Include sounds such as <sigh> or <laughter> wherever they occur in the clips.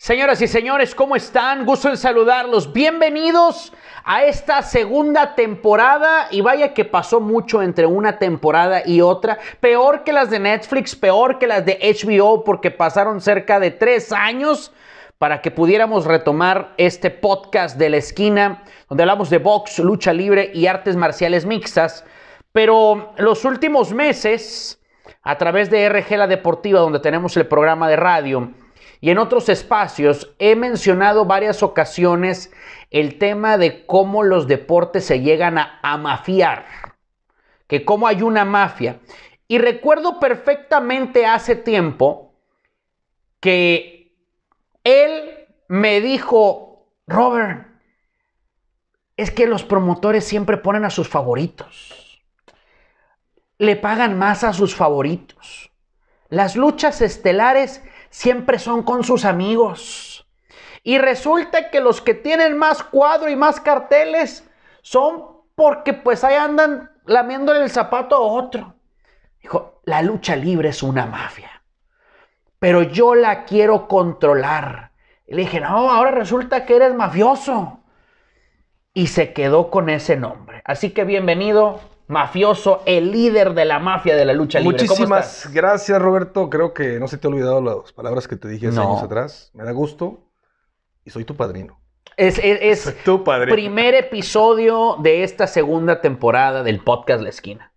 Señoras y señores, ¿cómo están? Gusto en saludarlos. Bienvenidos a esta segunda temporada. Y vaya que pasó mucho entre una temporada y otra. Peor que las de Netflix, peor que las de HBO, porque pasaron cerca de tres años para que pudiéramos retomar este podcast de la esquina, donde hablamos de box, lucha libre y artes marciales mixtas. Pero los últimos meses, a través de RG La Deportiva, donde tenemos el programa de radio, y en otros espacios he mencionado varias ocasiones el tema de cómo los deportes se llegan a, mafiar, que cómo hay una mafia. Y recuerdo perfectamente hace tiempo que él me dijo, Robert, es que los promotores siempre ponen a sus favoritos. Le pagan más a sus favoritos. Las luchas estelares siempre son con sus amigos. Y resulta que los que tienen más cuadro y más carteles son porque pues ahí andan lamiéndole el zapato a otro. Dijo, la lucha libre es una mafia, pero yo la quiero controlar. le dije, no, ahora resulta que eres mafioso. Y se quedó con ese nombre. Así que bienvenido mafioso, el líder de la mafia de la lucha libre. Muchísimas gracias, Roberto. Creo que no se te ha olvidado las palabras que te dije hace años atrás. Me da gusto y soy tu padrino. Es, <laughs> tu padrino. primer episodio de esta segunda temporada del podcast La Esquina.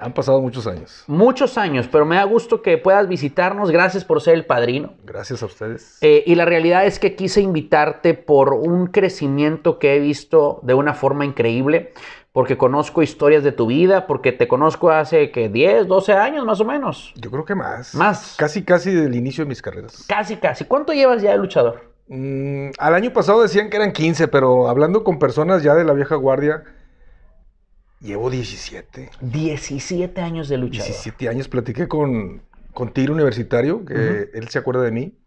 Han pasado muchos años. Muchos años, pero me da gusto que puedas visitarnos. Gracias por ser el padrino. Gracias a ustedes. Eh, y la realidad es que quise invitarte por un crecimiento que he visto de una forma increíble porque conozco historias de tu vida, porque te conozco hace que 10, 12 años más o menos. Yo creo que más. Más. Casi, casi del inicio de mis carreras. Casi, casi. ¿Cuánto llevas ya de luchador? Mm, al año pasado decían que eran 15, pero hablando con personas ya de la vieja guardia, llevo 17. 17 años de luchador. 17 años. Platiqué con, con Tiro Universitario, que él se acuerda de mí,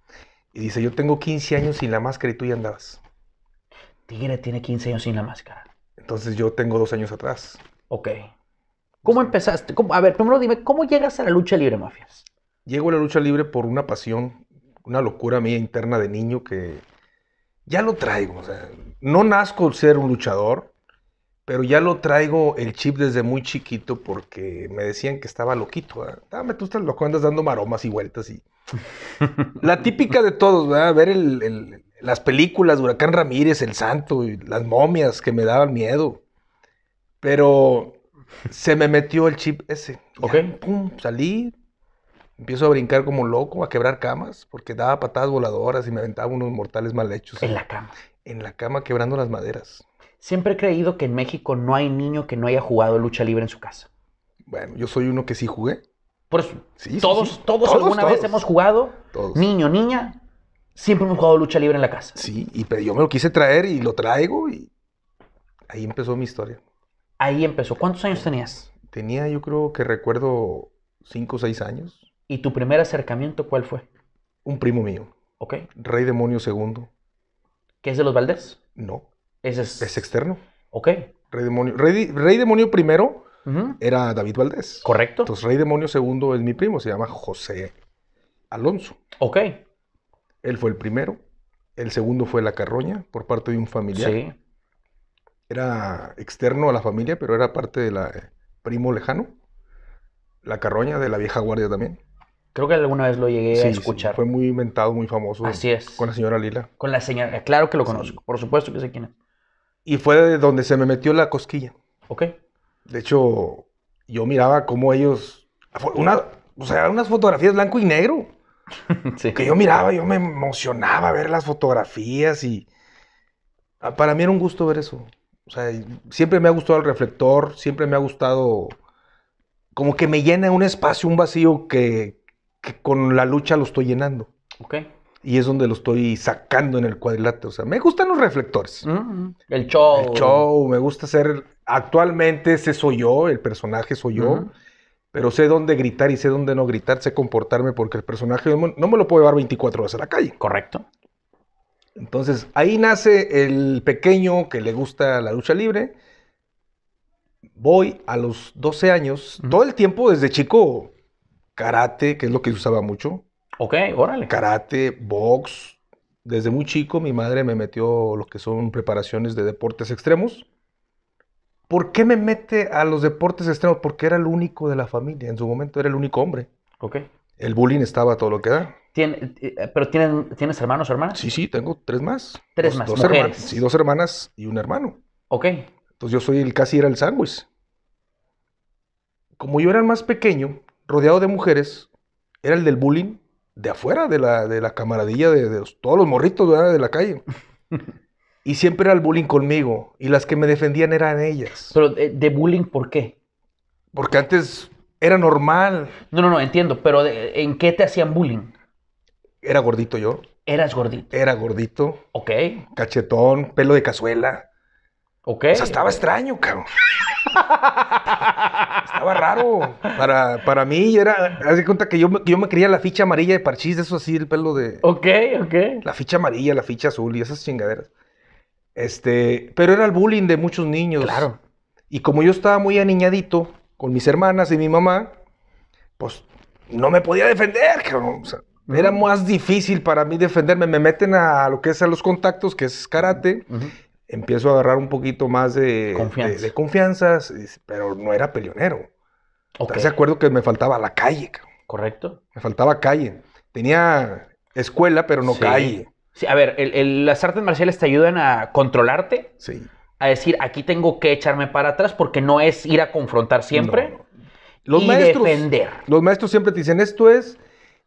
y dice, yo tengo 15 años sin la máscara y tú ya andabas. Tigre tiene 15 años sin la máscara. Entonces yo tengo dos años atrás. Ok. ¿Cómo empezaste? A ver, primero dime, ¿cómo llegas a la lucha libre, mafias? Llego a la lucha libre por una pasión, una locura mía interna de niño que ya lo traigo. no nazco ser un luchador, pero ya lo traigo el chip desde muy chiquito porque me decían que estaba loquito. Dame, ah, tú estás loco, andas dando maromas y vueltas y... <laughs> la típica de todos, ¿verdad? Ver el las películas Huracán Ramírez, El Santo, y las momias que me daban miedo. Pero se me metió el chip ese. Ok. pum, salí, empiezo a brincar como loco, a quebrar camas, porque daba patadas voladoras y me aventaba unos mortales mal hechos. En la cama. En la cama quebrando las maderas. Siempre he creído que en México no hay niño que no haya jugado lucha libre en su casa. Bueno, yo soy uno que sí jugué. Por eso, sí, todos, todos, alguna vez hemos jugado. Niño, niña, Siempre hemos jugado lucha libre en la casa. Sí, y, pero yo me lo quise traer y lo traigo y ahí empezó mi historia. Ahí empezó. ¿Cuántos años tenías? Tenía, yo creo que recuerdo, cinco o seis años. ¿Y tu primer acercamiento cuál fue? Un primo mío. Ok. Rey Demonio II. ¿Qué es de los Valdés? No. Ese es... externo. Ok. Rey Demonio, Rey, Demonio primero era David Valdés. Correcto. Entonces Rey Demonio II es mi primo, se llama José Alonso. Ok. Él fue el primero. El segundo fue la carroña por parte de un familiar. Era externo a la familia, pero era parte de la eh, primo lejano. La carroña de la vieja guardia también. Creo que alguna vez lo llegué a escuchar. Sí, fue muy inventado, muy famoso. Así es. Con la señora Lila. Con la señora, eh, claro que lo conozco, por supuesto que sé quién es. Y fue de donde se me metió la cosquilla. Ok. De hecho, yo miraba cómo ellos. Una, o sea, unas fotografías blanco y negro. <laughs> Que yo miraba, yo me emocionaba ver las fotografías y ah, para mí era un gusto ver eso. O sea, siempre me ha gustado el reflector, siempre me ha gustado como que me llena un espacio, un vacío que, con la lucha lo estoy llenando. Ok. Y es donde lo estoy sacando en el cuadrilátero. O sea, me gustan los reflectores. Mm, mm. El show. El show, me gusta ser. Actualmente ese soy yo, el personaje soy yo pero sé dónde gritar y sé dónde no gritar, sé comportarme porque el personaje no me lo puedo llevar 24 horas a la calle. Correcto. Entonces, ahí nace el pequeño que le gusta la lucha libre. Voy a los 12 años, todo el tiempo desde chico, karate, que es lo que usaba mucho. Ok, órale. Karate, box. Desde muy chico mi madre me metió lo que son preparaciones de deportes extremos. ¿Por qué me mete a los deportes extremos? Porque era el único de la familia. En su momento era el único hombre. Ok. El bullying estaba todo lo que da. Eh, eh, ¿Pero tienes hermanos o hermanas? Sí, sí, tengo tres más. Tres más. Dos mujeres. hermanas. Sí, dos hermanas y un hermano. Ok. Entonces yo soy el casi era el sándwich. Como yo era el más pequeño, rodeado de mujeres, era el del bullying de afuera, de la, de la camaradilla de, todos los morritos de la calle. <laughs> Y siempre era el bullying conmigo. Y las que me defendían eran ellas. Pero eh, de, bullying, ¿por qué? Porque antes era normal. No, no, no, entiendo. Pero eh, ¿en qué te hacían bullying? Era gordito yo. Eras gordito. Era gordito. Ok. Cachetón, pelo de cazuela. Ok. O sea, estaba extraño, cabrón. <laughs> estaba raro. Para, mí era. Haz de cuenta que yo, yo me quería la ficha amarilla de parchís, eso así, el pelo de. Ok, ok. La ficha amarilla, la ficha azul y esas chingaderas. Este, pero era el bullying de muchos niños. Claro. Y como yo estaba muy aniñadito con mis hermanas y mi mamá, pues no me podía defender, Era más difícil para mí defenderme. Me meten a lo que es a los contactos, que es karate. Empiezo a agarrar un poquito más de, Confianza. de, pero no era peleonero. Okay. acuerdo que me faltaba la calle? Correcto. Me faltaba calle. Tenía escuela, pero no calle. Sí, a ver, las artes marciales te ayudan a controlarte. Sí. A decir, aquí tengo que echarme para atrás porque no es ir a confrontar siempre. Los maestros, Los maestros siempre te dicen, esto es,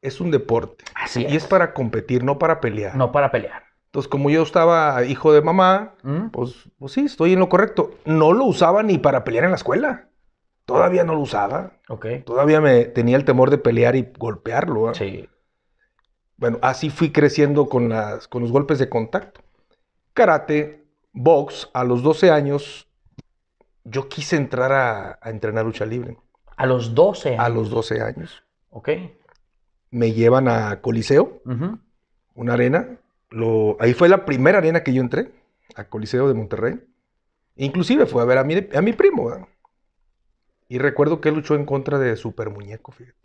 es un deporte. Así Y es para competir, no para pelear. No para pelear. Entonces, como yo estaba hijo de mamá, mm. pues, pues, sí, estoy en lo correcto. No lo usaba ni para pelear en la escuela. Todavía no lo usaba. Ok. Todavía me tenía el temor de pelear y golpearlo. Sí. Bueno, así fui creciendo con, las, con los golpes de contacto. Karate, box, a los 12 años yo quise entrar a, entrenar lucha libre. ¿A los 12 años? A los 12 años. Ok. Me llevan a Coliseo, una arena. ahí fue la primera arena que yo entré, a Coliseo de Monterrey. Inclusive fue a ver a mi, primo. Y recuerdo que luchó en contra de Super Muñeco, fíjate.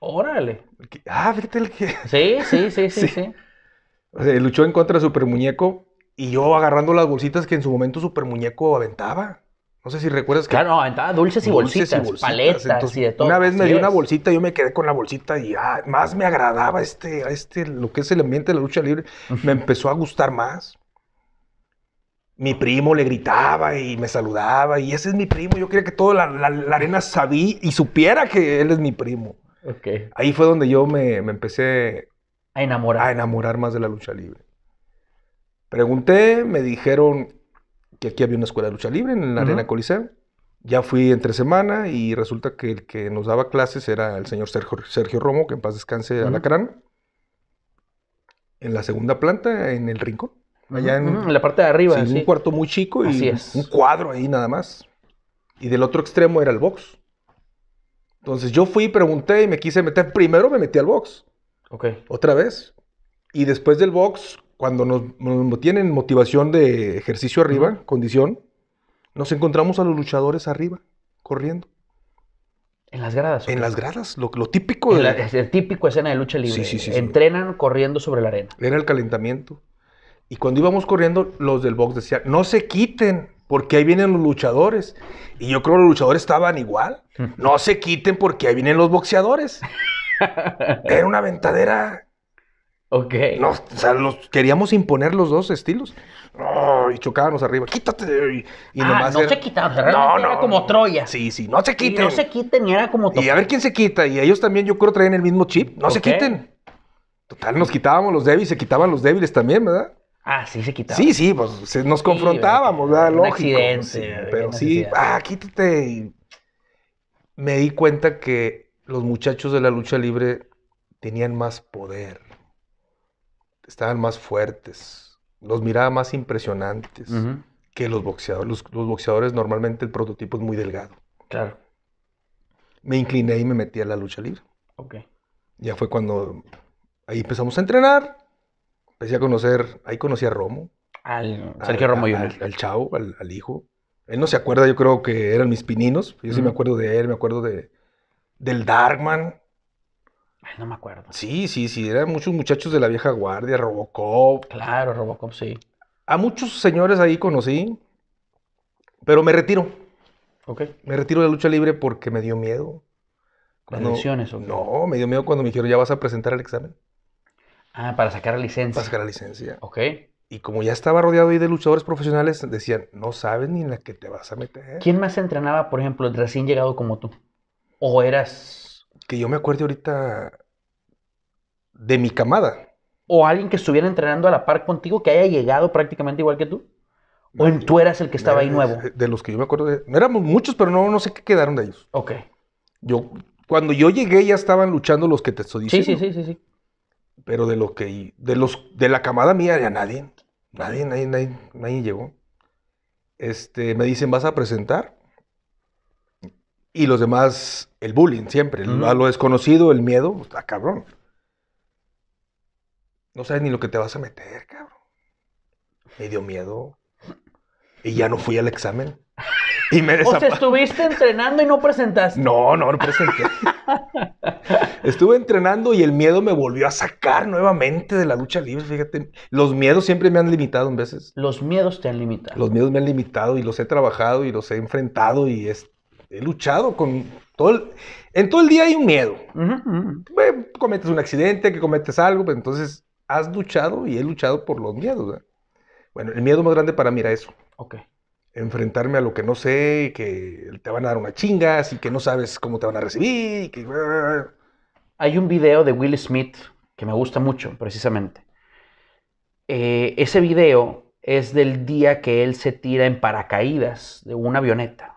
Órale. Ah, fíjate el que. Sí, sí, sí, sí, <laughs> sí. luchó en contra de Super Muñeco y yo agarrando las bolsitas que en su momento Super Muñeco aventaba. No sé si recuerdas que. Claro, aventaba dulces y, bolsitas, paletas y de todo. Una vez me dio una bolsita, y yo me quedé con la bolsita y ah, más me agradaba este, este, lo que es el ambiente de la lucha libre. Me empezó a gustar más. Mi primo le gritaba y me saludaba y ese es mi primo. Yo quería que toda la arena sabía y supiera que él es mi primo. Ahí fue donde yo me, empecé a enamorar. a enamorar más de la lucha libre. Pregunté, me dijeron que aquí había una escuela de lucha libre en la Arena Coliseo. Ya fui entre semana y resulta que el que nos daba clases era el señor Sergio, Romo, que en paz descanse a la Alacrán. En la segunda planta, en el rincón. Allá en, la parte de arriba. en un cuarto muy chico y un cuadro ahí nada más. Y del otro extremo era el box. Entonces yo fui, pregunté y me quise meter. Primero me metí al box. Ok. Otra vez. Y después del box, cuando nos, tienen motivación de ejercicio arriba, condición, nos encontramos a los luchadores arriba, corriendo. En las gradas. En las gradas, lo, lo típico. De... el típico escena de lucha libre. Sí, sí, sí, Entrenan corriendo sobre la arena. Era el calentamiento. Y cuando íbamos corriendo, los del box decían, no se quiten porque ahí vienen los luchadores. Y yo creo que los luchadores estaban igual. Mm. No se quiten porque ahí vienen los boxeadores. <laughs> Era una ventadera. Ok. o sea, los, queríamos imponer los dos estilos. y chocábamos arriba. Quítate. Y, ah, nomás no se quitaban. No, no, era como Troya. Sí, sí. No se quiten. no se quiten y era como Y a ver quién se quita. Y ellos también, yo creo, traen el mismo chip. No se quiten. Total, nos quitábamos los débiles, se quitaban los débiles también, ¿verdad? Ah, sí se quitaba. Sí, sí, pues nos confrontábamos, ¿verdad? pero sí, ah, quítate. me di cuenta que los muchachos de la lucha libre tenían más poder, estaban más fuertes, los miraba más impresionantes que los boxeadores. Los, los, boxeadores normalmente el prototipo es muy delgado. Claro. Me incliné y me metí a la lucha libre. Ok. Ya fue cuando ahí empezamos a entrenar Empecé a conocer, ahí conocí a Romo. Al, Sergio chavo, al, hijo. Él no se acuerda, yo creo que eran mis pininos. Yo sí me acuerdo de él, me acuerdo de, del Darkman. no me acuerdo. Sí, sí, sí, eran muchos muchachos de la vieja guardia, Robocop. Claro, Robocop, sí. A muchos señores ahí conocí, pero me retiro. Me retiro de la lucha libre porque me dio miedo. Cuando, o qué? No, me dio miedo cuando me dijeron, ya vas a presentar el examen. Ah, para sacar la licencia. Para sacar la licencia. Ok. Y como ya estaba rodeado ahí de luchadores profesionales, decían, no sabes ni en la que te vas a meter. ¿Quién más entrenaba, por ejemplo, recién llegado como tú? ¿O eras...? Que yo me acuerdo ahorita de mi camada. ¿O alguien que estuviera entrenando a la par contigo que haya llegado prácticamente igual que tú? ¿O en tú eras el que estaba ahí nuevo? Eh, de los que yo me acuerdo, de, éramos muchos, pero no, no sé qué quedaron de ellos. Ok. Yo, cuando yo llegué ya estaban luchando los que te estoy diciendo. sí, sí, sí. sí pero de los que de los de la camada mía ya nadie, nadie, nadie, nadie, llegó. Este, me dicen, "¿Vas a presentar?" Y los demás el bullying siempre, lo desconocido, el miedo, pues, está cabrón. No sabes ni lo que te vas a meter, cabrón. Me dio miedo. Y ya no fui al examen. <laughs> O sea, estuviste entrenando y no presentaste. No, no, no presenté. <laughs> Estuve entrenando y el miedo me volvió a sacar nuevamente de la lucha libre, fíjate. Los miedos siempre me han limitado en veces. Los miedos te han limitado. Los miedos me han limitado y los he trabajado y los he enfrentado y he luchado con todo el... En todo el día hay un miedo. cometes un accidente, que cometes algo, pero pues entonces has luchado y he luchado por los miedos. Bueno, el miedo más grande para mí era eso. Ok enfrentarme a lo que no sé que te van a dar una chingas y que no sabes cómo te van a recibir. Hay un video de Will Smith que me gusta mucho, precisamente. Eh, ese video es del día que él se tira en paracaídas de una avioneta.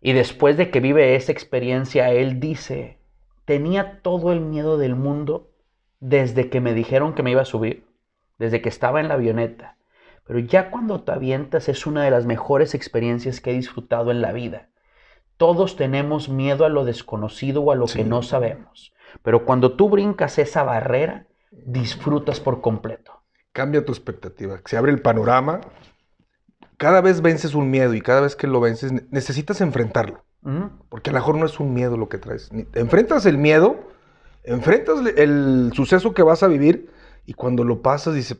Y después de que vive esa experiencia, él dice, tenía todo el miedo del mundo desde que me dijeron que me iba a subir, desde que estaba en la avioneta pero ya cuando te avientas es una de las mejores experiencias que he disfrutado en la vida. Todos tenemos miedo a lo desconocido o a lo que no sabemos. Pero cuando tú brincas esa barrera, disfrutas por completo. Cambia tu expectativa, se abre el panorama. Cada vez vences un miedo y cada vez que lo vences necesitas enfrentarlo. Porque a lo mejor no es un miedo lo que traes. Enfrentas el miedo, enfrentas el suceso que vas a vivir y cuando lo pasas dices,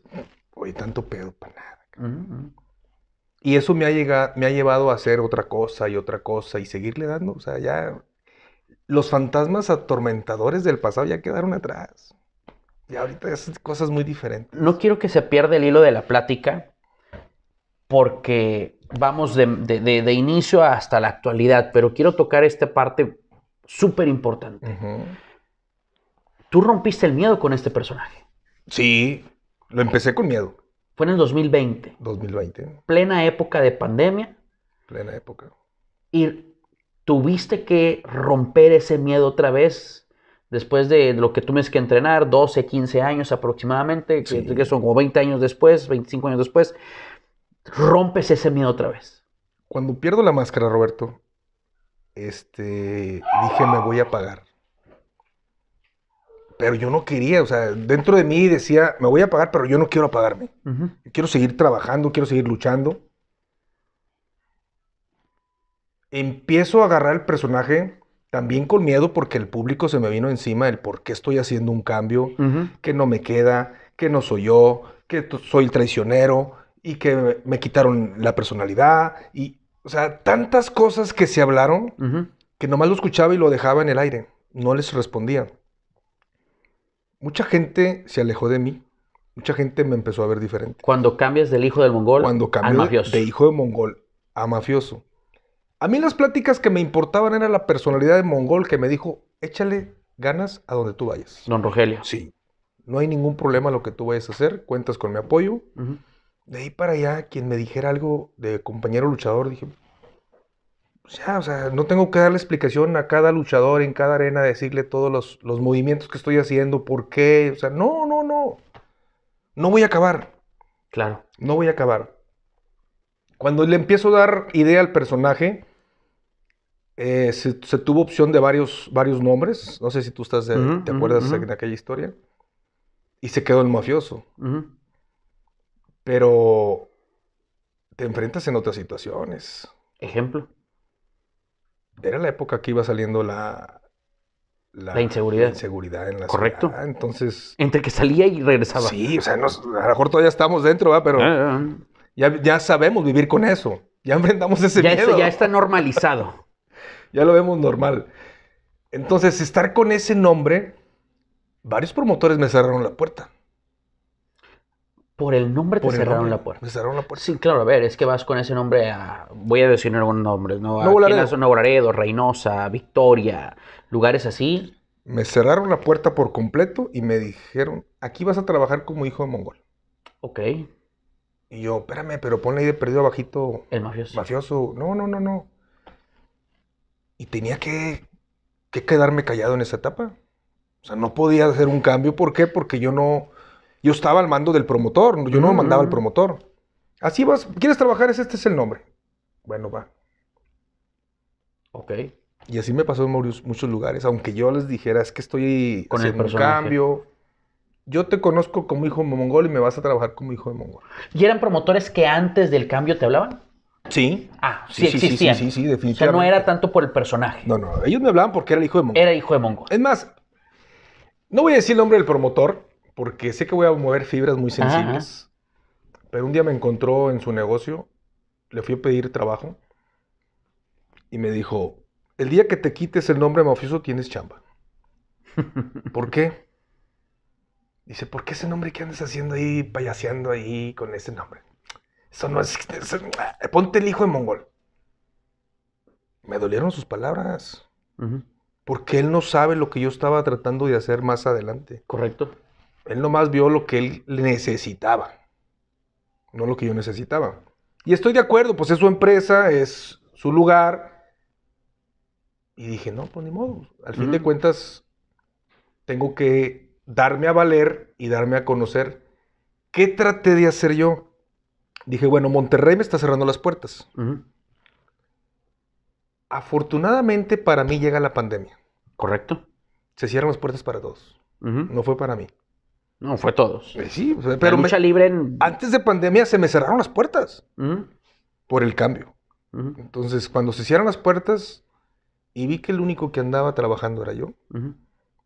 oye, tanto pedo para nada. Mm. Y eso me ha, me ha llevado a hacer otra cosa y otra cosa y seguirle dando. O sea, ya los fantasmas atormentadores del pasado ya quedaron atrás. Y ahorita es cosas muy diferentes. No quiero que se pierda el hilo de la plática porque vamos de, inicio hasta la actualidad, pero quiero tocar esta parte súper importante. Tú rompiste el miedo con este personaje. Sí, lo empecé con miedo. Fue en el 2020. 2020. Plena época de pandemia. Plena época. Y tuviste que romper ese miedo otra vez después de lo que tuviste que entrenar, 12, 15 años aproximadamente, que, son como 20 años después, 25 años después, rompes ese miedo otra vez. Cuando pierdo la máscara, Roberto, este, dije, me voy a pagar pero yo no quería, o sea, dentro de mí decía, me voy a pagar, pero yo no quiero apagarme. quiero seguir trabajando, quiero seguir luchando. Empiezo a agarrar el personaje también con miedo porque el público se me vino encima el por qué estoy haciendo un cambio, que no me queda, que no soy yo, que soy el traicionero y que me, quitaron la personalidad y, o sea, tantas cosas que se hablaron que nomás lo escuchaba y lo dejaba en el aire, no les respondía mucha gente se alejó de mí. Mucha gente me empezó a ver diferente. Cuando cambias del hijo del mongol Cuando al mafioso. De, hijo de mongol a mafioso. A mí las pláticas que me importaban era la personalidad de mongol que me dijo, échale ganas a donde tú vayas. Don Rogelio. Sí. No hay ningún problema lo que tú vayas a hacer, cuentas con mi apoyo. De ahí para allá, quien me dijera algo de compañero luchador, dije, o sea, no tengo que la explicación a cada luchador en cada arena, decirle todos los, movimientos que estoy haciendo, por qué. O sea, no, no, no. No voy a acabar. Claro. No voy a acabar. Cuando le empiezo a dar idea al personaje, eh, se, tuvo opción de varios, varios nombres. No sé si tú estás te acuerdas de aquella historia. Y se quedó el mafioso. Pero te enfrentas en otras situaciones. Ejemplo era la época que iba saliendo la, la, inseguridad. en la Correcto. Entonces. Entre que salía y regresaba. Sí, o sea, a lo mejor todavía estamos dentro, Pero ah, ah. Ya, sabemos vivir con eso. Ya enfrentamos ese ya miedo. ya está normalizado. <laughs> ya lo vemos normal. Entonces, estar con ese nombre, varios promotores me cerraron la puerta. Por el nombre te cerraron la puerta. Me cerraron la puerta. Sí, claro, a ver, es que vas con ese nombre a. Voy a decir un nombre, ¿no? aquí Reynosa, Victoria, lugares así. Me cerraron la puerta por completo y me dijeron, aquí vas a trabajar como hijo de mongol. Ok. Y yo, espérame, pero ponle ahí de perdido abajito. El mafioso. Mafioso. No, no, no, no. Y tenía que, que quedarme callado en esa etapa. O sea, no podía hacer un cambio. ¿Por qué? Porque yo no yo estaba al mando del promotor, yo no mandaba al mm. promotor. Así vas, ¿quieres trabajar? Este es el nombre. Bueno, va. Ok. Y así me pasó en muchos lugares, aunque yo les dijera, es que estoy con el cambio. Yo te conozco como hijo de mongol y me vas a trabajar como hijo de mongol. ¿Y eran promotores que antes del cambio te hablaban? Sí. Ah, sí, sí existían. Sí, sí, sí, definitivamente. O no era tanto por el personaje. No, no, ellos me hablaban porque era el hijo de mongol. Era hijo de mongol. Es más, no voy a decir el nombre del promotor, porque sé que voy a mover fibras muy sensibles. Pero un día me encontró en su negocio, le fui a pedir trabajo y me dijo, el día que te quites el nombre mafioso tienes chamba. <laughs> ¿Por qué? Dice, ¿por qué ese nombre que andas haciendo ahí, payaseando ahí con ese nombre? Eso no es... Eh, ponte el hijo de mongol. Me dolieron sus palabras. Porque él no sabe lo que yo estaba tratando de hacer más adelante. Correcto. Él nomás vio lo que él necesitaba, no lo que yo necesitaba. Y estoy de acuerdo, pues es su empresa, es su lugar. Y dije, no, pues ni modo. Al fin de cuentas, tengo que darme a valer y darme a conocer. ¿Qué traté de hacer yo? Dije, bueno, Monterrey me está cerrando las puertas. Afortunadamente para mí llega la pandemia. Correcto. Se cierran las puertas para todos. No fue para mí. No, fue todos. Pues sí, pero. libre. Antes de pandemia se me cerraron las puertas por el cambio. Entonces, cuando se cierran las puertas y vi que el único que andaba trabajando era yo,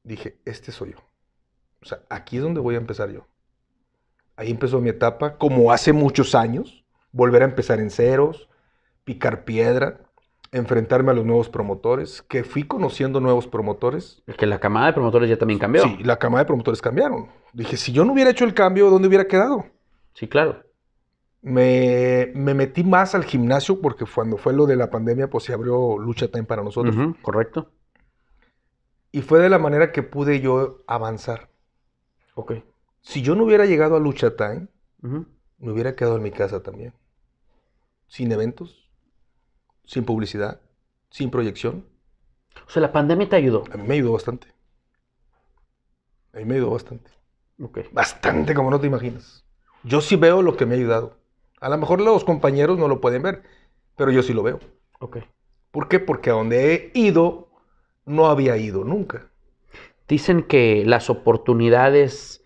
dije: Este soy yo. O sea, aquí es donde voy a empezar yo. Ahí empezó mi etapa, como hace muchos años, volver a empezar en ceros, picar piedra, enfrentarme a los nuevos promotores, que fui conociendo nuevos promotores. Es que la camada de promotores ya también cambió. Sí, la camada de promotores cambiaron. Dije, si yo no hubiera hecho el cambio, ¿dónde hubiera quedado? Sí, claro. Me, metí más al gimnasio porque cuando fue lo de la pandemia, pues se abrió Lucha Time para nosotros. correcto. Y fue de la manera que pude yo avanzar. Ok. Si yo no hubiera llegado a Lucha Time, me hubiera quedado en mi casa también. Sin eventos, sin publicidad, sin proyección. O sea, la pandemia te ayudó. A mí me ayudó bastante. A mí me ayudó bastante. Bastante, como no te imaginas. Yo sí veo lo que me ha ayudado. A lo mejor los compañeros no lo pueden ver, pero yo sí lo veo. Ok. ¿Por qué? Porque a donde he ido, no había ido nunca. Dicen que las oportunidades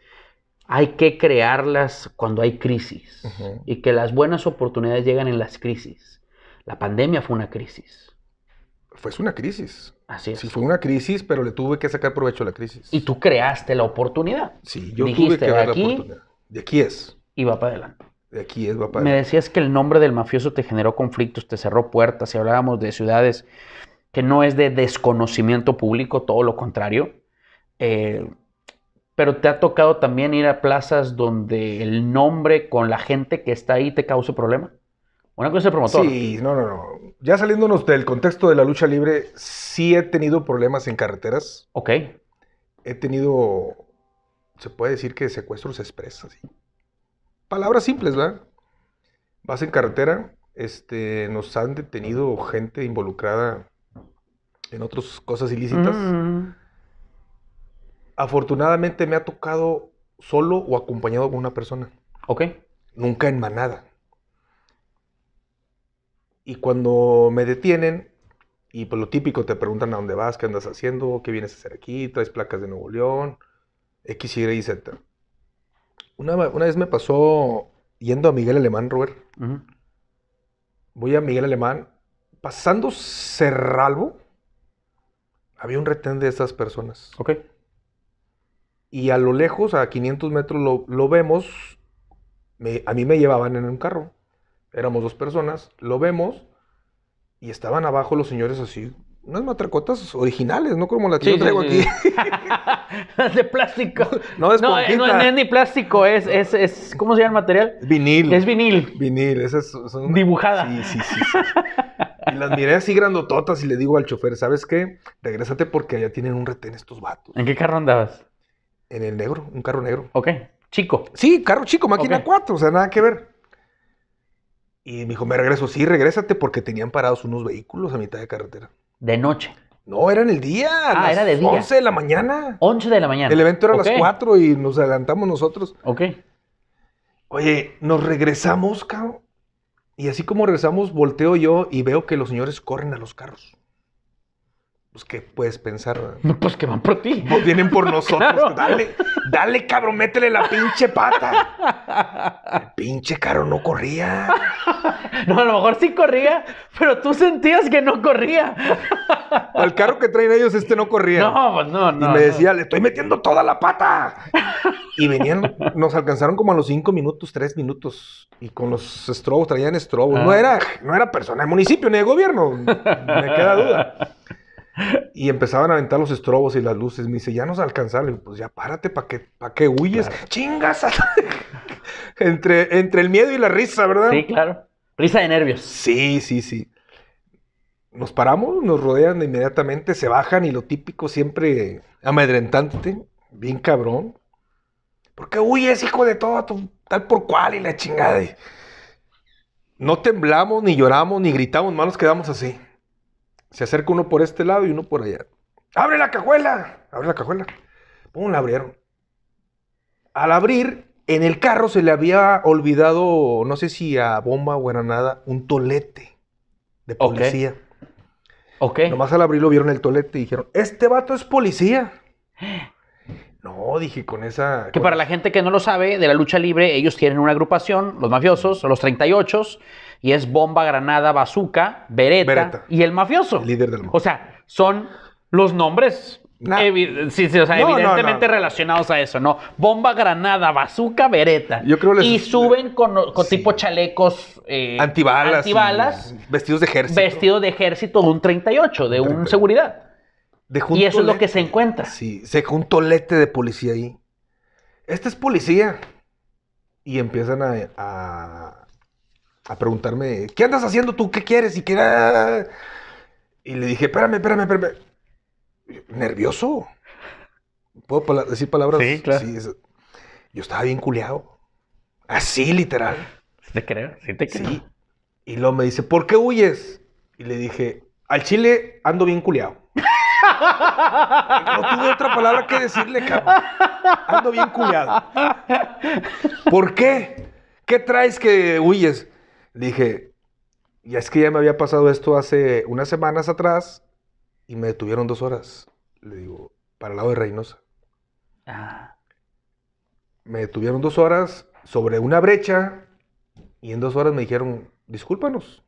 hay que crearlas cuando hay crisis y que las buenas oportunidades llegan en las crisis. La pandemia fue una crisis. Fue una crisis. Así es. Sí, fue una crisis, pero le tuve que sacar provecho a la crisis. Y tú creaste la oportunidad. Sí, yo tuve que la oportunidad. De aquí es. Y va para adelante. De aquí es, va para adelante. Me decías que el nombre del mafioso te generó conflictos, te cerró puertas. Si hablábamos de ciudades que no es de desconocimiento público, todo lo contrario. Eh, pero te ha tocado también ir a plazas donde el nombre con la gente que está ahí te causa problemas. Una cosa es promotor. Sí, no, no, no. Ya saliéndonos del contexto de la lucha libre, sí he tenido problemas en carreteras. Ok. He tenido, se puede decir que secuestros expresas. ¿sí? Palabras simples, ¿verdad? Vas en carretera, este, nos han detenido gente involucrada en otras cosas ilícitas. Mm. Afortunadamente me ha tocado solo o acompañado con una persona. Ok. Nunca en manada. Y cuando me detienen, y por pues lo típico te preguntan a dónde vas, qué andas haciendo, qué vienes a hacer aquí, traes placas de Nuevo León, X, Y, Z. Una, vez me pasó yendo a Miguel Alemán, Robert. Voy a Miguel Alemán, pasando Cerralbo, había un retén de esas personas. Ok. Y a lo lejos, a 500 metros, lo, lo vemos. a mí me llevaban en un carro éramos dos personas, lo vemos y estaban abajo los señores así, unas matracotas originales, no como la que yo traigo aquí. <laughs> de plástico. Eh, no, es ni plástico, es, es, es, ¿cómo se llama el material? Vinil. Es vinil. Vinil, esas son... Dibujada. Sí, sí, sí. Y las miré así grandototas y le digo al chofer, ¿sabes qué? Regrésate porque allá tienen un retén estos vatos. ¿En qué carro andabas? En el negro, un carro negro. Ok, chico. Sí, carro chico, máquina 4, o sea, nada que ver. Y me dijo, me regreso, sí, regrésate porque tenían parados unos vehículos a mitad de carretera. De noche. No, era en el día. Ah, era de día. 11 de la mañana. 11 de la mañana. El evento era a las 4 y nos adelantamos nosotros. Ok. Oye, nos regresamos, cabrón. Y así como regresamos, volteo yo y veo que los señores corren a los carros pues, ¿qué puedes pensar? pues que van por ti. Vienen por <laughs> nosotros. Dale, dale, cabrón, métele la pinche pata. El pinche caro no corría. No, a lo mejor sí corría, pero tú sentías que no corría. Al carro que traen ellos, este no corría. No, pues no, no. Y me decía, le estoy metiendo toda la pata. Y venían, nos alcanzaron como a los cinco minutos, tres minutos. Y con los estrobos, traían estrobos. No, ah. era, no era persona de municipio ni de gobierno. Me queda duda. <laughs> Y empezaban a aventar los estrobos y las luces. Me dice, ya nos alcanzaron. pues ya párate, ¿para qué, que huyes? ¡Chingas! <laughs> entre, entre el miedo y la risa, ¿verdad? Sí, claro. Risa de nervios. Sí, sí, sí. Nos paramos, nos rodean e inmediatamente, se bajan y lo típico siempre amedrentante, bien cabrón. porque qué huyes, hijo de todo, tal por cual y la chingada? no temblamos, ni lloramos, ni gritamos, más nos quedamos así. Se acerca uno por este lado y uno por allá. ¡Abre la cajuela! ¡Abre la cajuela! ¡Pum! La abrieron. Al abrir, en el carro se le había olvidado, no sé si a bomba o a nada, un tolete de policía. Ok. Nomás al abrirlo vieron el tolete y dijeron, este vato es policía. No, dije con esa... Que para la gente que no lo sabe, de la lucha libre, ellos tienen una agrupación, los mafiosos, los 38, y es Bomba, Granada, Bazooka, Beretta, y El Mafioso. líder del mafioso. O sea, son los nombres evidentemente relacionados a eso, ¿no? Bomba, granada, bazooka, vereta. Yo creo Y suben con, tipo chalecos. Eh, antibalas. Antibalas. Vestidos de ejército. vestido de ejército de un 38, de un seguridad. y eso es lo que se encuentra. Sí, se juntolete un tolete de policía ahí. Este es policía. Y empiezan a a preguntarme, ¿qué andas haciendo tú? ¿Qué quieres? Y que Y le dije, espérame, espérame, espérame. Nervioso. ¿Puedo decir palabras? Sí, claro. Yo estaba bien culeado. Así, literal. Sí te creo, sí te creo. Y luego me dice, ¿por qué huyes? Y le dije, al chile ando bien culeado. No tuve otra palabra que decirle, cabrón. Ando bien culiado. ¿Por qué? ¿Qué traes que huyes? dije, ya es que ya me había pasado esto hace unas semanas atrás y me detuvieron dos horas. Le digo, para el lado de Reynosa. Ah. Me detuvieron dos horas sobre una brecha y en dos horas me dijeron, discúlpanos.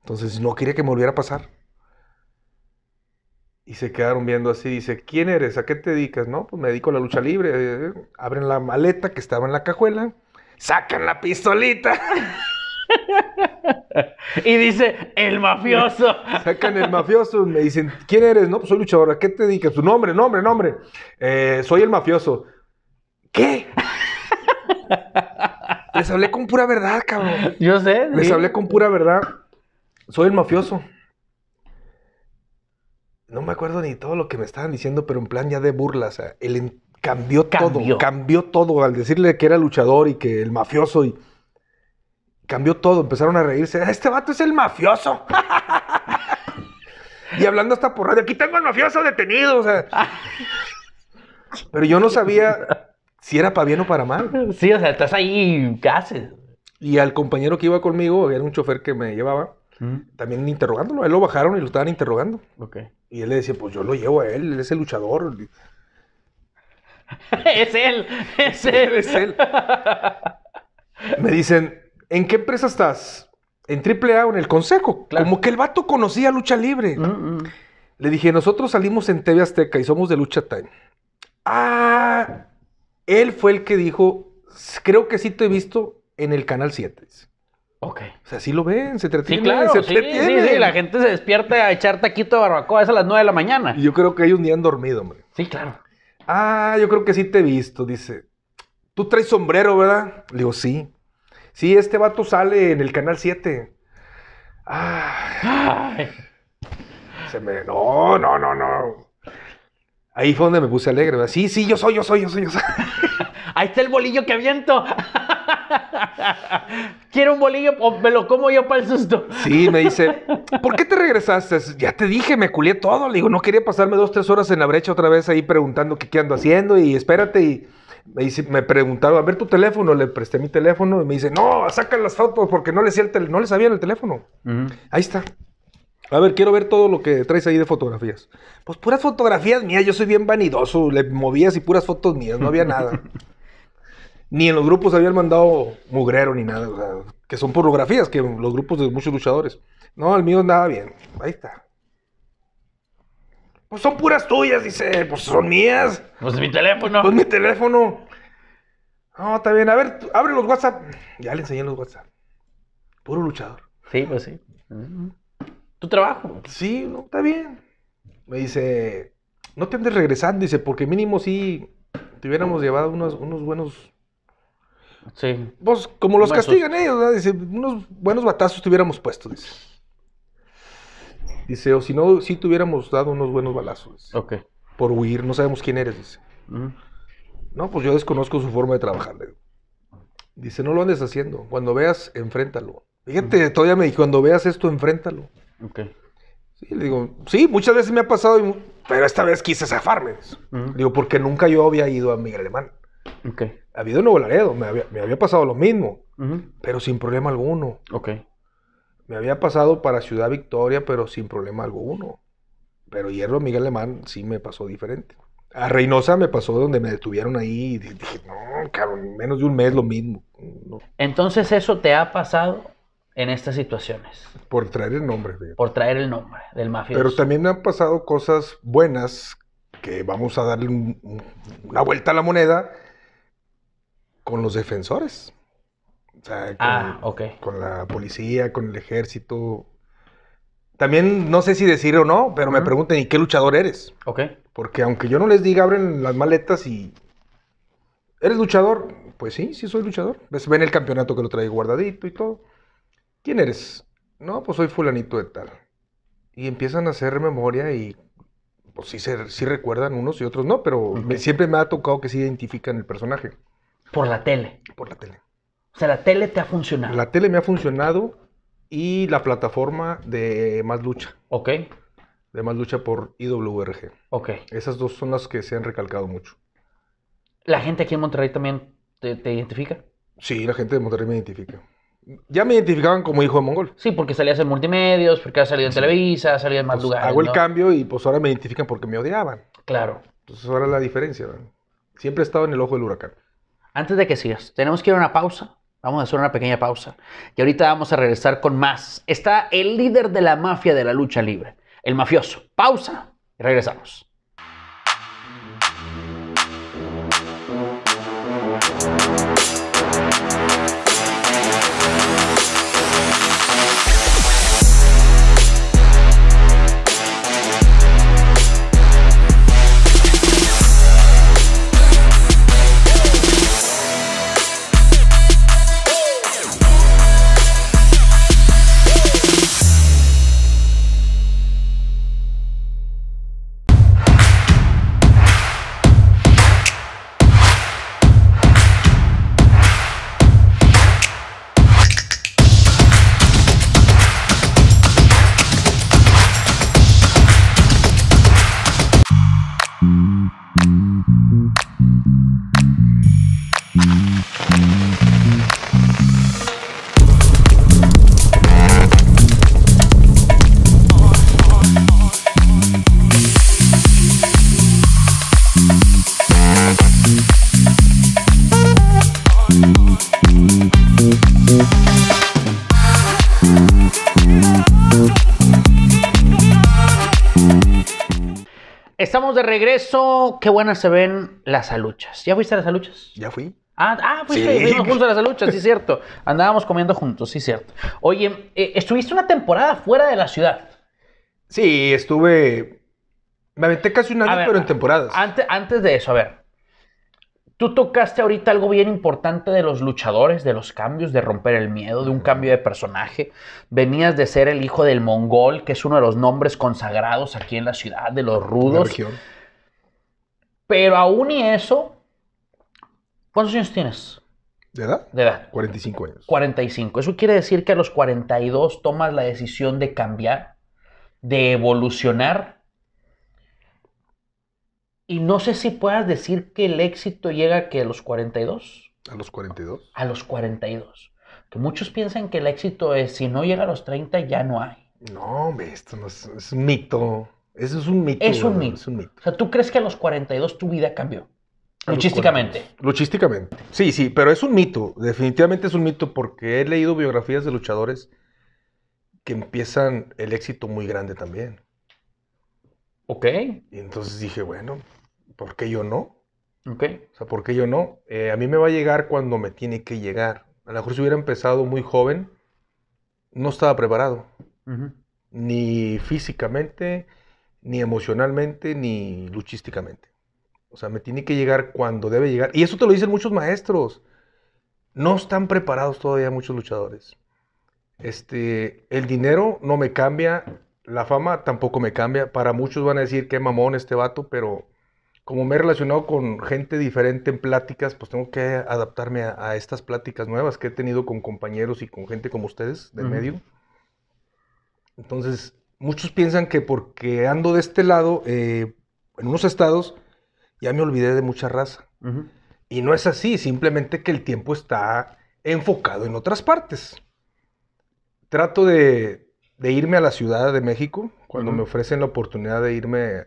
Entonces no quería que me volviera a pasar. Y se quedaron viendo así. Dice, ¿quién eres? ¿A qué te dedicas? No, pues me dedico a la lucha libre. Eh, eh, abren la maleta que estaba en la cajuela. Sacan la pistolita. <laughs> <laughs> y dice, el mafioso. <laughs> Sacan el mafioso, me dicen, ¿quién eres? No, pues soy luchador, qué te dedicas? Tu pues, nombre, nombre, nombre. Eh, soy el mafioso. ¿Qué? <laughs> Les hablé con pura verdad, cabrón. Yo sé. Les hablé con pura verdad. Soy el mafioso. No me acuerdo ni todo lo que me estaban diciendo, pero en plan ya de burlas. él cambió, cambió. todo. Cambió todo al decirle que era luchador y que el mafioso y cambió todo, empezaron a reírse. Ah, este vato es el mafioso. <laughs> y hablando hasta por radio, aquí tengo al mafioso detenido. Pero yo no sabía si era para bien o para mal. Sí, o sea, estás ahí, ¿qué Y al compañero que iba conmigo, había un chofer que me llevaba, mm. también interrogándolo. A él lo bajaron y lo estaban interrogando. Y él le decía, pues yo lo llevo a él, él es el luchador. <laughs> es él, es <laughs> él. Es él. Me dicen, ¿En qué empresa estás? En AAA o en el Consejo. Como que el vato conocía lucha libre. Mm, mm. Le dije, nosotros salimos en TV Azteca y somos de Lucha Time. Ah, él fue el que dijo, creo que sí te he visto en el Canal 7. Ok. O sea, sí lo ven, se trata. Sí, claro, sí, sí, la gente se despierta a echar taquito de barbacoa, es a las 9 de la mañana. yo creo que ellos ni han dormido, hombre. Sí, claro. Ah, yo creo que sí te he visto, dice. Tú traes sombrero, ¿verdad? Le digo, sí. Sí, este vato sale en el canal 7. Se me. No, no, no, no. Ahí fue donde me puse alegre. Sí, sí, yo soy, yo soy, yo soy, <laughs> Ahí está el bolillo que aviento. <laughs> Quiero un bolillo o me lo como yo para el susto. Sí, me dice, ¿por qué te regresaste? Ya te dije, me culé todo. Le digo, no quería pasarme dos, tres horas en la brecha otra vez ahí preguntando qué ando haciendo y espérate y. Me, dice, me preguntaron, a ver tu teléfono, le presté mi teléfono y me dice, no, sacan las fotos porque no le no le sabían el teléfono. Ahí está. A ver, quiero ver todo lo que traes ahí de fotografías. Pues puras fotografías mías, yo soy bien vanidoso, le movías y puras fotos mías, no había nada. <laughs> ni en los grupos habían mandado mugrero ni nada, o sea, que son pornografías, que los grupos de muchos luchadores. No, el mío nada bien, ahí está. Pues son puras tuyas, dice. Pues son mías. Pues mi teléfono. Pues mi teléfono. No, está bien. A ver, abre los WhatsApp. Ya le enseñé los WhatsApp. Puro luchador. Sí, pues sí. ¿Tu trabajo? Sí, no, está bien. Me dice, no te andes regresando, dice, porque mínimo sí te hubiéramos llevado unos, unos buenos... Sí. Pues como los castigan ellos, Dice, unos buenos batazos te hubiéramos puesto, dice. Dice, o si no, si tuviéramos dado unos buenos balazos. ok. Por huir, no sabemos quién eres, dice. No, pues yo desconozco su forma de trabajar. Dice, no lo andes haciendo. Cuando veas, enfréntalo. Fíjate, todavía me dijo, cuando veas esto, enfréntalo. Ok. Sí, le digo, sí, muchas veces me ha pasado, pero esta vez quise zafarme. Digo, porque nunca yo había ido a Miguel Alemán. Ok. Ha habido en Nuevo Laredo, me había, me había pasado lo mismo, pero sin problema alguno. Ok. Me había pasado para Ciudad Victoria, pero sin problema alguno. Pero Hierro Miguel Alemán sí me pasó diferente. A Reynosa me pasó donde me detuvieron ahí y dije, no, cabrón, menos de un mes lo mismo. Entonces eso te ha pasado en estas situaciones. Por traer el nombre. Por traer el nombre del mafioso. Pero también me han pasado cosas buenas que vamos a darle una vuelta a la moneda con los defensores. Ah, con, ah, okay. con la policía, con el ejército. También no sé si decir o no, pero me preguntan, ¿y qué luchador eres? Ok. Porque aunque yo no les diga, abren las maletas y... ¿Eres luchador? Pues sí, sí soy luchador. ¿Ves? Ven el campeonato que lo trae guardadito y todo. ¿Quién eres? No, pues soy fulanito de tal. Y empiezan a hacer memoria y pues sí, se, recuerdan unos y otros no, pero siempre me ha tocado que se identifican el personaje. Por la tele. Por la tele. O sea, la tele te ha funcionado. La tele me ha funcionado y la plataforma de Más Lucha. Ok. De Más Lucha por IWRG. Ok. Esas dos son las que se han recalcado mucho. ¿La gente aquí en Monterrey también te, identifica? Sí, la gente de Monterrey me identifica. Ya me identificaban como hijo de mongol. Sí, porque salías en multimedios, porque has salido en Televisa, has salido en más pues, lugares. Hago el cambio y pues ahora me identifican porque me odiaban. Claro. Entonces ahora la diferencia. Siempre he estado en el ojo del huracán. Antes de que sigas, tenemos que ir a una pausa Vamos a hacer una pequeña pausa y ahorita vamos a regresar con más. Está el líder de la mafia de la lucha libre, el mafioso. Pausa y regresamos. regreso, qué buenas se ven las aluchas. ¿Ya fuiste a las aluchas? Ya fui. Ah, ah junto fuimos a las aluchas, sí, cierto. Andábamos comiendo juntos, sí, cierto. Oye, eh, estuviste una temporada fuera de la ciudad. Sí, estuve. Me aventé casi un año, pero en temporadas. Antes, antes de eso, a ver. Tú tocaste ahorita algo bien importante de los luchadores, de los cambios, de romper el miedo, de un cambio de personaje. Venías de ser el hijo del mongol, que es uno de los nombres consagrados aquí en la ciudad, de los rudos. La pero aún y eso, ¿cuántos años tienes? ¿De edad? De edad. 45 años. 45. Eso quiere decir que a los 42 tomas la decisión de cambiar, de evolucionar. Y no sé si puedas decir que el éxito llega que a los 42. ¿A los 42? A los 42. Que muchos piensan que el éxito es si no llega a los 30 ya no hay. No, hombre, esto no es un mito. Eso es un mito. Es un mito. O sea, ¿tú crees que a los 42 tu vida cambió? Luchísticamente. Luchísticamente. Sí, sí, pero es un mito. Definitivamente es un mito porque he leído biografías de luchadores que empiezan el éxito muy grande también. Ok. Y entonces dije, bueno, ¿por qué yo no? Ok. O sea, ¿por qué yo no? Eh, a mí me va a llegar cuando me tiene que llegar. A lo mejor si hubiera empezado muy joven, no estaba preparado. Ni Ni físicamente, ni emocionalmente, ni luchísticamente. O sea, me tiene que llegar cuando debe llegar. Y eso te lo dicen muchos maestros. No están preparados todavía muchos luchadores. Este, el dinero no me cambia, la fama tampoco me cambia. Para muchos van a decir qué mamón este vato, pero como me he relacionado con gente diferente en pláticas, pues tengo que adaptarme a, estas pláticas nuevas que he tenido con compañeros y con gente como ustedes del medio. Entonces, muchos piensan que porque ando de este lado, eh, en unos estados, ya me olvidé de mucha raza. Y no es así, simplemente que el tiempo está enfocado en otras partes. Trato de, irme a la Ciudad de México. Cuando me ofrecen la oportunidad de irme,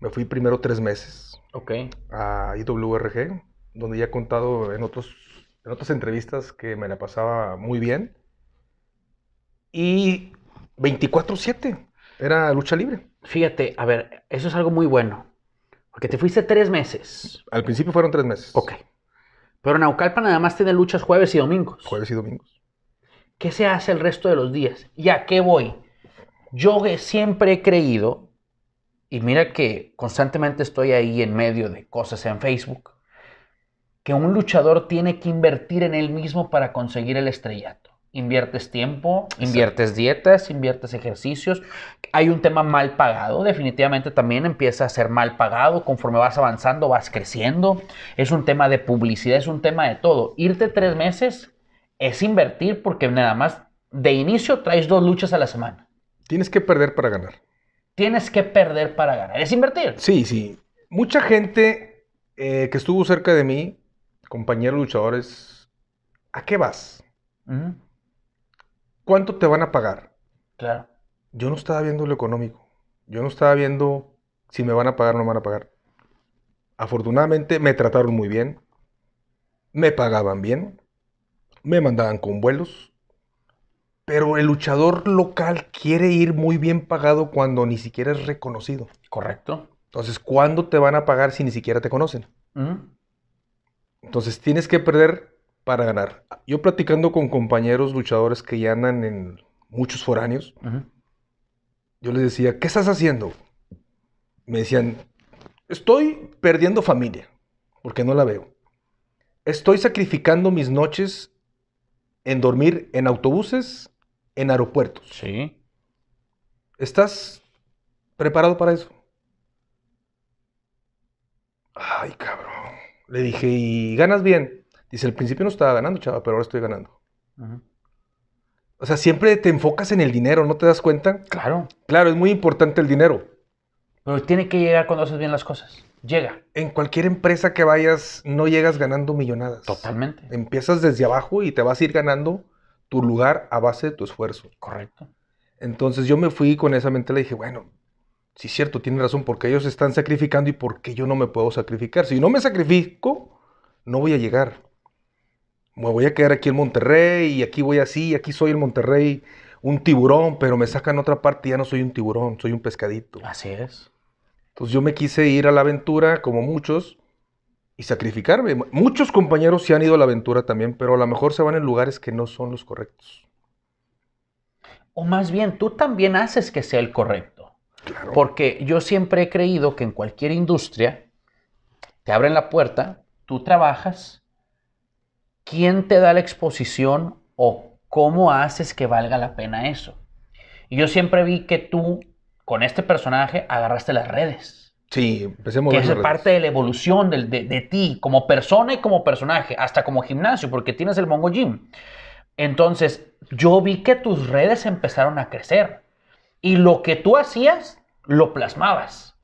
me fui primero tres meses a IWRG, donde ya he contado en, otros, en otras entrevistas que me la pasaba muy bien. Y 24-7. Era lucha libre. Fíjate, a ver, eso es algo muy bueno. Porque te fuiste tres meses. Al principio fueron tres meses. Ok. Pero Naucalpan nada más tiene luchas jueves y domingos. Jueves y domingos. ¿Qué se hace el resto de los días? ¿Y a qué voy? Yo siempre he creído, y mira que constantemente estoy ahí en medio de cosas en Facebook, que un luchador tiene que invertir en él mismo para conseguir el estrellato. Inviertes tiempo, inviertes dietas, inviertes ejercicios. Hay un tema mal pagado, definitivamente también empieza a ser mal pagado. Conforme vas avanzando, vas creciendo. Es un tema de publicidad, es un tema de todo. Irte tres meses es invertir porque nada más de inicio traes dos luchas a la semana. Tienes que perder para ganar. Tienes que perder para ganar. Es invertir. Sí, sí. Mucha gente eh, que estuvo cerca de mí, compañeros luchadores, ¿a qué vas? ¿cuánto te van a pagar? Claro. Yo no estaba viendo lo económico. Yo no estaba viendo si me van a pagar o no me van a pagar. Afortunadamente me trataron muy bien. Me pagaban bien. Me mandaban con vuelos. Pero el luchador local quiere ir muy bien pagado cuando ni siquiera es reconocido. Correcto. Entonces, ¿cuándo te van a pagar si ni siquiera te conocen? Entonces, tienes que perder para ganar. Yo platicando con compañeros luchadores que ya andan en muchos foráneos, yo les decía, ¿qué estás haciendo? Me decían, estoy perdiendo familia, porque no la veo. Estoy sacrificando mis noches en dormir en autobuses, en aeropuertos. Sí. ¿Estás preparado para eso? Ay, cabrón. Le dije, ¿y ganas bien? Dice, al principio no estaba ganando, chava, pero ahora estoy ganando. O sea, siempre te enfocas en el dinero, ¿no te das cuenta? Claro. Claro, es muy importante el dinero. Pero tiene que llegar cuando haces bien las cosas. Llega. En cualquier empresa que vayas, no llegas ganando millonadas. Totalmente. Empiezas desde abajo y te vas a ir ganando tu lugar a base de tu esfuerzo. Correcto. Entonces yo me fui con esa mente, le dije, bueno, sí es cierto, tiene razón, porque ellos están sacrificando y porque yo no me puedo sacrificar. Si no me sacrifico, no voy a llegar me voy a quedar aquí en Monterrey y aquí voy así, aquí soy el Monterrey, un tiburón, pero me sacan otra parte y ya no soy un tiburón, soy un pescadito. Así es. Entonces yo me quise ir a la aventura, como muchos, y sacrificarme. Muchos compañeros se han ido a la aventura también, pero a lo mejor se van en lugares que no son los correctos. O más bien, tú también haces que sea el correcto. Porque yo siempre he creído que en cualquier industria te abren la puerta, tú trabajas, ¿Quién te da la exposición o cómo haces que valga la pena eso? yo siempre vi que tú, con este personaje, agarraste las redes. Sí, empecemos Que es parte de la evolución de, de, ti, como persona y como personaje, hasta como gimnasio, porque tienes el Mongo Gym. Entonces, yo vi que tus redes empezaron a crecer. Y lo que tú hacías, lo plasmabas.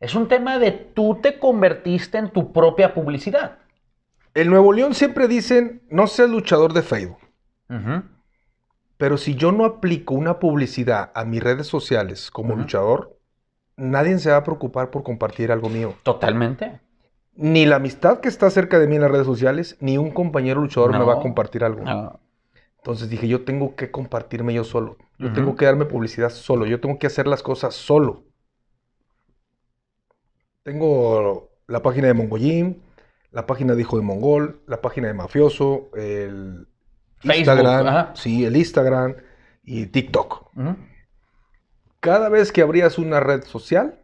Es un tema de tú te convertiste en tu propia publicidad. En Nuevo León siempre dicen, no seas luchador de Facebook. Pero si yo no aplico una publicidad a mis redes sociales como luchador, nadie se va a preocupar por compartir algo mío. Totalmente. Ni la amistad que está cerca de mí en las redes sociales, ni un compañero luchador me va a compartir algo. Entonces dije, yo tengo que compartirme yo solo. Yo tengo que darme publicidad solo. Yo tengo que hacer las cosas solo. Tengo la página de Mongoyim la página de Hijo de Mongol, la página de Mafioso, el Instagram, sí, el Instagram y TikTok. Cada vez que abrías una red social,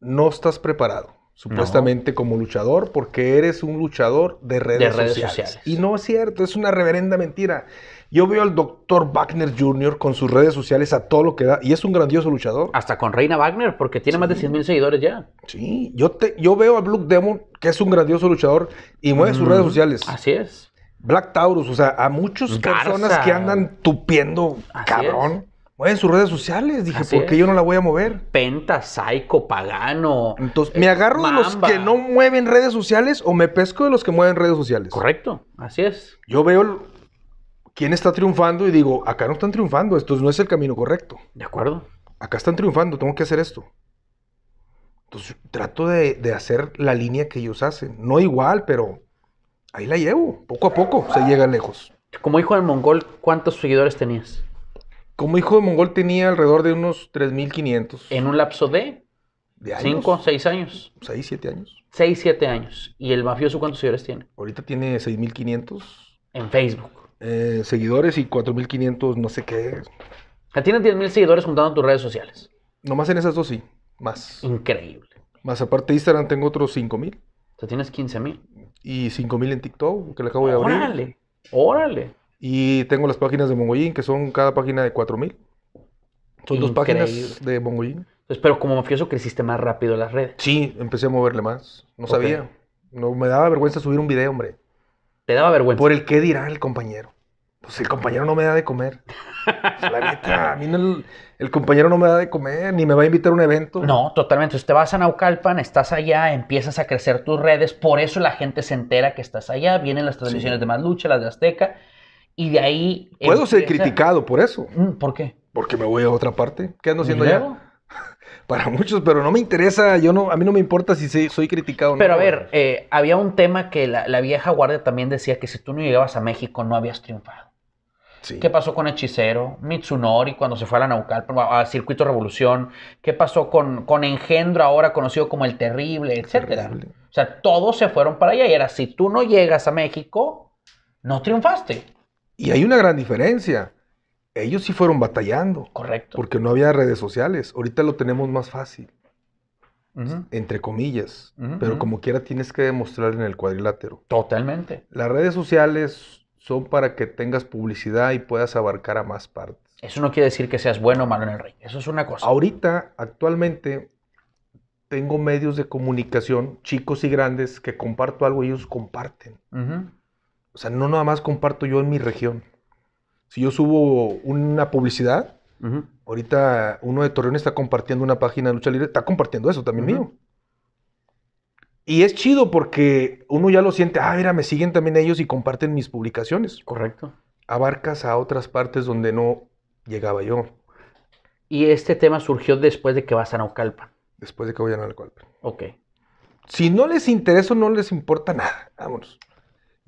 no estás preparado, supuestamente como luchador, porque eres un luchador de redes, sociales. Y no es cierto, es una reverenda mentira. Yo veo al doctor Wagner Jr. con sus redes sociales a todo lo que da y es un grandioso luchador. Hasta con Reina Wagner, porque tiene más de 100 mil seguidores ya. Sí, yo, te, yo veo a Blue Demon, que es un grandioso luchador y mueve sus redes mm, sociales. Así es. Black Taurus, o sea, a muchas personas que andan tupiendo, cabrón. Mueven sus redes sociales. Dije, Así ¿por qué yo no la voy a mover? Penta, psycho, pagano. Entonces, eh, ¿me agarro de los que no mueven redes sociales o me pesco de los que mueven redes sociales? Correcto. Así es. Yo veo quién está triunfando y digo, acá no están triunfando, esto no es el camino correcto. De acuerdo. Acá están triunfando, tengo que hacer esto. Entonces trato de, hacer la línea que ellos hacen. No igual, pero ahí la llevo. Poco a poco se llega lejos. Como hijo del mongol, ¿cuántos seguidores tenías? Como hijo de mongol tenía alrededor de unos 3.500. ¿En un lapso de? De años. ¿Cinco, seis años? Seis, siete años. Seis, siete años. ¿Y el mafioso cuántos seguidores tiene? Ahorita tiene 6.500. En Facebook. Eh, seguidores y 4.500 no sé qué. ¿Tienes 10.000 seguidores juntando tus redes sociales. Nomás en esas dos sí, más. Increíble. Más aparte de Instagram tengo otros 5.000. O sea, tienes 15.000. Y 5.000 en TikTok, que le acabo de abrir. Órale, órale. Y tengo las páginas de Mongoyin, que son cada página de 4.000. Son dos páginas de Mongoyin. Pues, pero como mafioso creciste más rápido las redes. Sí, empecé a moverle más. No sabía. No me daba vergüenza subir un video, hombre. Le daba vergüenza. Por el qué dirá el compañero. Pues el compañero no me da de comer. La neta, a mí el, compañero no me da de comer, ni me va a invitar a un evento. No, totalmente. Entonces te vas a Naucalpan, estás allá, empiezas a crecer tus redes, por eso la gente se entera que estás allá, vienen las transmisiones de Más Lucha, las de Azteca, y de ahí... Puedo ser criticado por eso. Mm, ¿Por qué? Porque me voy a otra parte. ¿Qué ando haciendo allá? para muchos, pero no me interesa, yo no, a mí no me importa si soy, criticado. o no. Pero a ver, eh, había un tema que la, vieja guardia también decía que si tú no llegabas a México no habías triunfado. ¿Qué pasó con Hechicero, Mitsunori cuando se fue a la Naucal, a Circuito Revolución? ¿Qué pasó con, con Engendro, ahora conocido como El Terrible, etcétera? Terrible. O sea, todos se fueron para allá y era si tú no llegas a México, no triunfaste. Y hay una gran diferencia ellos sí fueron batallando. Correcto. Porque no había redes sociales. Ahorita lo tenemos más fácil. Entre comillas. Pero como quiera tienes que demostrar en el cuadrilátero. Totalmente. Las redes sociales son para que tengas publicidad y puedas abarcar a más partes. Eso no quiere decir que seas bueno o malo en el ring. Eso es una cosa. Ahorita, actualmente, tengo medios de comunicación, chicos y grandes, que comparto algo y ellos comparten. O sea, no nada más comparto yo en mi región. Si yo subo una publicidad, ahorita uno de Torreón está compartiendo una página de lucha libre, está compartiendo eso también mío. Y es chido porque uno ya lo siente, ah, mira, me siguen también ellos y comparten mis publicaciones. Correcto. Abarcas a otras partes donde no llegaba yo. Y este tema surgió después de que vas a Naucalpan. Después de que voy a Naucalpan. Ok. Si no les interesa, no les importa nada. Vámonos.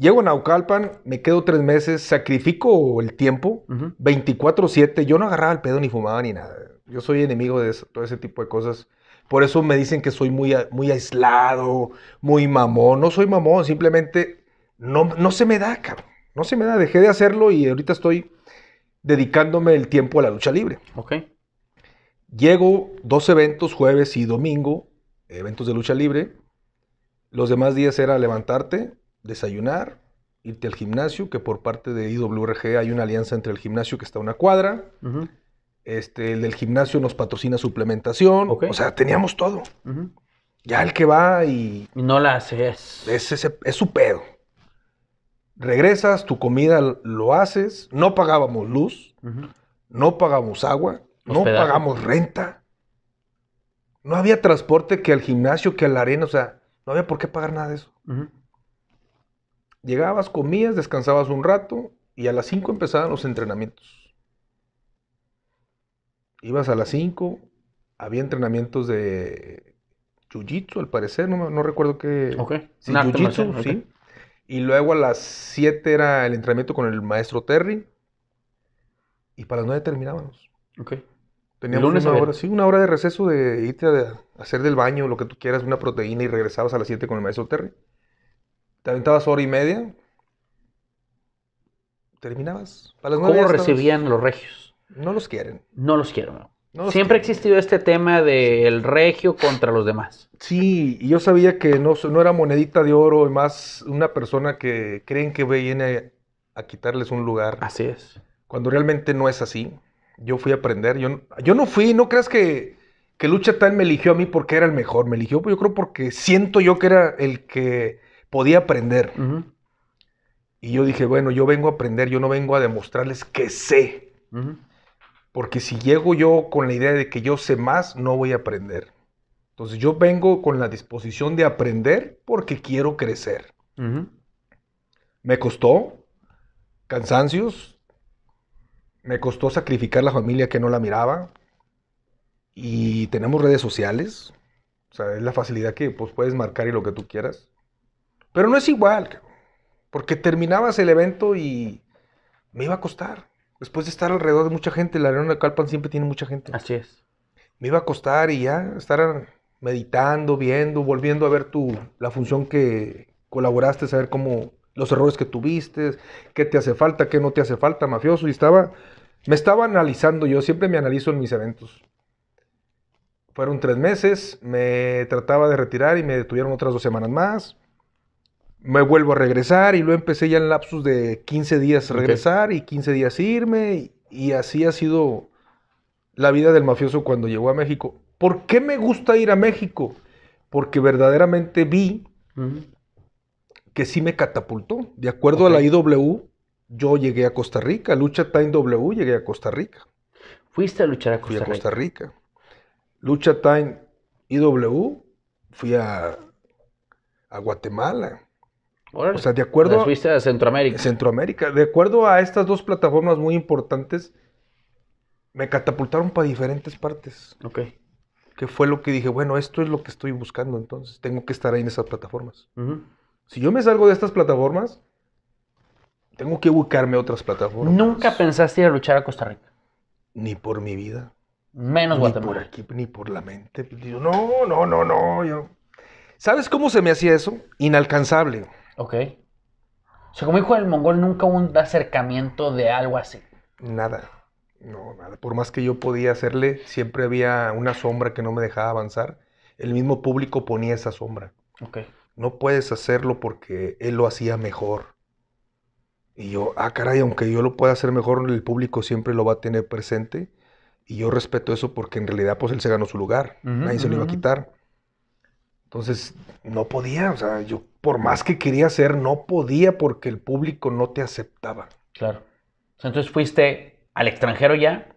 Llego a Naucalpan, me quedo tres meses, sacrifico el tiempo, 24-7. Yo no agarraba el pedo ni fumaba ni nada. Yo soy enemigo de todo ese tipo de cosas. Por eso me dicen que soy muy, muy aislado, muy mamón. No soy mamón, simplemente no, no se me da, cabrón. No se me da. Dejé de hacerlo y ahorita estoy dedicándome el tiempo a la lucha libre. Ok. Llego dos eventos, jueves y domingo, eventos de lucha libre. Los demás días era levantarte, desayunar, irte al gimnasio, que por parte de IWRG hay una alianza entre el gimnasio que está a una cuadra. Este, el del gimnasio nos patrocina suplementación. O sea, teníamos todo. Ya el que va y. No la haces Es, es su pedo. Regresas, tu comida lo haces. No pagábamos luz. No pagábamos agua. No pagamos renta. No había transporte que al gimnasio, que a la arena. O sea, no había por qué pagar nada de eso. Llegabas, comías, descansabas un rato y a las 5 empezaban los entrenamientos. Ibas a las 5, había entrenamientos de jiu-jitsu, al parecer, no, recuerdo qué. Ok, sí, jiu-jitsu, sí. Y luego a las 7 era el entrenamiento con el maestro Terry. Y para las 9 terminábamos. Ok. Teníamos una hora, sí, una hora de receso de irte a hacer del baño, lo que tú quieras, una proteína y regresabas a las 7 con el maestro Terry. Te aventabas hora y media. Terminabas. ¿Cómo recibían los regios? No los quieren. No los quiero, Siempre ha existido este tema del regio contra los demás. Sí, y yo sabía que no, no era monedita de oro y más una persona que creen que viene a quitarles un lugar. Así es. Cuando realmente no es así. Yo fui a aprender. Yo, yo no fui, no creas que, que Lucha Tan me eligió a mí porque era el mejor. Me eligió, yo creo porque siento yo que era el que podía aprender. Y yo dije, bueno, yo vengo a aprender, yo no vengo a demostrarles que sé. Porque si llego yo con la idea de que yo sé más, no voy a aprender. Entonces yo vengo con la disposición de aprender porque quiero crecer. Me costó cansancios, me costó sacrificar la familia que no la miraba y tenemos redes sociales. O sea, es la facilidad que pues, puedes marcar y lo que tú quieras. Pero no es igual, porque terminabas el evento y me iba a costar. Después de estar alrededor de mucha gente, la arena de Calpan siempre tiene mucha gente. Así es. Me iba a costar y ya estar meditando, viendo, volviendo a ver tu, la función que colaboraste, saber cómo, los errores que tuviste, qué te hace falta, qué no te hace falta, mafioso. Y estaba, me estaba analizando, yo siempre me analizo en mis eventos. Fueron tres meses, me trataba de retirar y me detuvieron otras dos semanas más me vuelvo a regresar y lo empecé ya en lapsus de 15 días regresar y 15 días irme y, así ha sido la vida del mafioso cuando llegó a México. ¿Por qué me gusta ir a México? Porque verdaderamente vi que sí me catapultó. De acuerdo a la IW, yo llegué a Costa Rica. Lucha Time W, llegué a Costa Rica. ¿Fuiste a luchar a Costa Rica? a Costa Rica. Lucha Time IW, fui a, a Guatemala. O sea, de acuerdo. Te fuiste a Centroamérica. Centroamérica. De acuerdo a estas dos plataformas muy importantes, me catapultaron para diferentes partes. Ok. Que fue lo que dije, bueno, esto es lo que estoy buscando, entonces tengo que estar ahí en esas plataformas. Si yo me salgo de estas plataformas, tengo que buscarme otras plataformas. ¿Nunca pensaste ir a luchar a Costa Rica? Ni por mi vida. Menos ni Guatemala. Por ni por la mente. no, no, no, no. Yo... ¿Sabes cómo se me hacía eso? Inalcanzable. Ok. O sea, como hijo del mongol, nunca hubo un acercamiento de algo así. Nada. No, nada. Por más que yo podía hacerle, siempre había una sombra que no me dejaba avanzar. El mismo público ponía esa sombra. Ok. No puedes hacerlo porque él lo hacía mejor. Y yo, ah, caray, aunque yo lo pueda hacer mejor, el público siempre lo va a tener presente. Y yo respeto eso porque en realidad, pues él se ganó su lugar. Nadie se lo iba a quitar. Entonces, no podía, o sea, yo por más que quería hacer, no podía porque el público no te aceptaba. Claro. Entonces fuiste al extranjero ya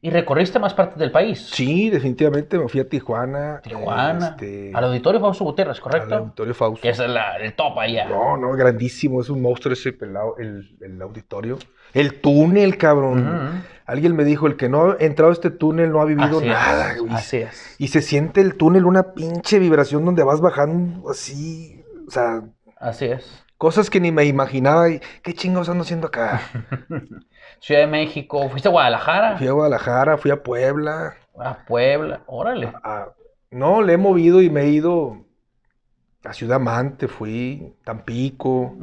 ¿Y recorriste más partes del país? Sí, definitivamente me fui a Tijuana. Tijuana. Este, al Auditorio Fausto Guterres, ¿correcto? Al Auditorio Fausto. Que es la, el top allá. No, no, grandísimo. Es un monstruo ese pelado, el, auditorio. El túnel, cabrón. Alguien me dijo, el que no ha entrado a este túnel no ha vivido nada. Es, así es. Y se siente el túnel una pinche vibración donde vas bajando así, o sea... Así es. Cosas que ni me imaginaba y qué chingados ando haciendo acá. <laughs> Ciudad de México, fuiste a Guadalajara. Fui a Guadalajara, fui a Puebla. A Puebla, órale. no, le he movido y me he ido a Ciudad Amante, fui, Tampico.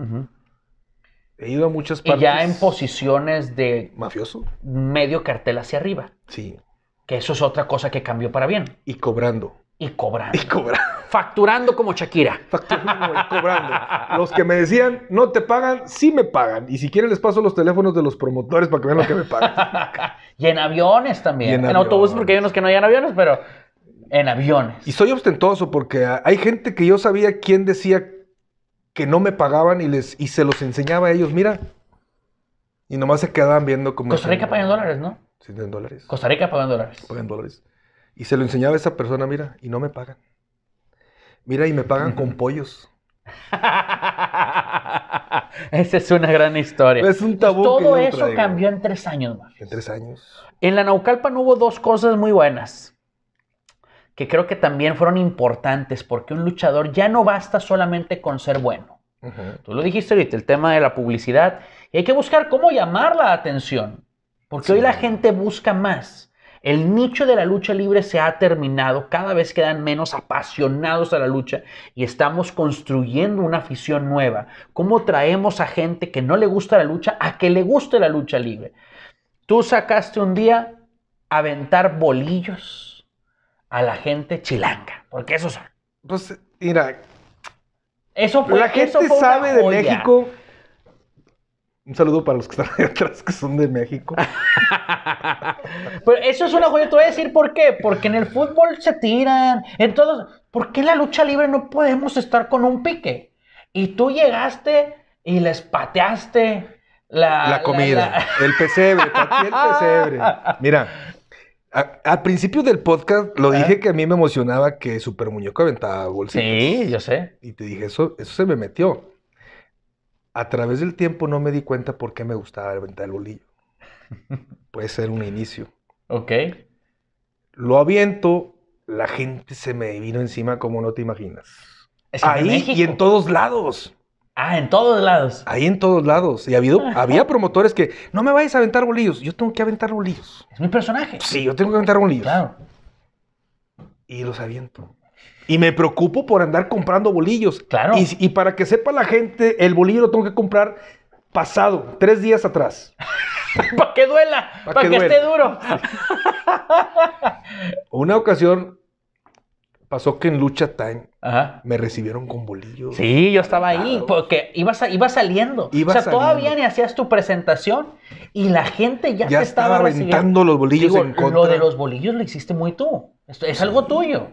He ido a muchas partes. Y ya en posiciones de... Mafioso. Medio cartel hacia arriba. Sí. Que eso es otra cosa que cambió para bien. Y cobrando. Y cobrando. Y cobrando. Facturando como Shakira. Facturando y cobrando. Los que me decían, no te pagan, sí me pagan. Y si quieren les paso los teléfonos de los promotores para que vean lo que me pagan. <laughs> y en aviones también. en, autobuses, porque hay unos que no hayan aviones, pero en aviones. Y soy ostentoso porque hay gente que yo sabía quién decía que no me pagaban y, les, y se los enseñaba a ellos, mira. Y nomás se quedaban viendo como... Costa Rica paga dólares, ¿no? Sí, en dólares. Costa Rica paga dólares. Paga en dólares. Y se lo enseñaba a esa persona, mira, y no me pagan. Mira, y me pagan con pollos. <laughs> Esa es una gran historia. Es un tabú. Pues todo eso cambió en tres años, más. En tres años. En la Naucalpan hubo dos cosas muy buenas que creo que también fueron importantes porque un luchador ya no basta solamente con ser bueno. Tú lo dijiste ahorita, el tema de la publicidad. Y hay que buscar cómo llamar la atención. Porque hoy la gente busca más. El nicho de la lucha libre se ha terminado, cada vez quedan menos apasionados a la lucha y estamos construyendo una afición nueva. ¿Cómo traemos a gente que no le gusta la lucha a que le guste la lucha libre? Tú sacaste un día aventar bolillos a la gente chilanga, porque eso son. Pues mira, eso por la gente sabe de México un saludo para los que están <laughs> ahí atrás, que son de México. <laughs> Pero eso es una joya. te voy a decir por qué. Porque en el fútbol se tiran. Entonces, ¿por qué en la lucha libre no podemos estar con un pique? Y tú llegaste y les pateaste la, comida. El pesebre, el pesebre. <laughs> Mira, al principio del podcast lo dije que a mí me emocionaba que Super Muñeco aventaba bolsitas. Sí, yo sé. Y te dije, eso, eso se me metió a través del tiempo no me di cuenta por qué me gustaba aventar el bolillo. <laughs> Puede ser un inicio. Ok. Lo aviento, la gente se me vino encima como no te imaginas. Ahí y en todos lados. Ah, en todos lados. Ahí en todos lados. Y ha habido, <laughs> había promotores que no me vayas a aventar bolillos. Yo tengo que aventar bolillos. Es mi personaje. Sí, yo tengo que aventar bolillos. Claro. Y los aviento. Y me preocupo por andar comprando bolillos. Claro. Y, para que sepa la gente, el bolillo lo tengo que comprar pasado, tres días atrás. <laughs> para que duela, para, que, esté duro. <laughs> Una ocasión pasó que en Lucha Time me recibieron con bolillos. Sí, yo estaba ahí, porque ibas iba saliendo. o sea, todavía ni hacías tu presentación y la gente ya, ya estaba, estaba aventando los bolillos en contra. Lo de los bolillos lo hiciste muy tú. es algo tuyo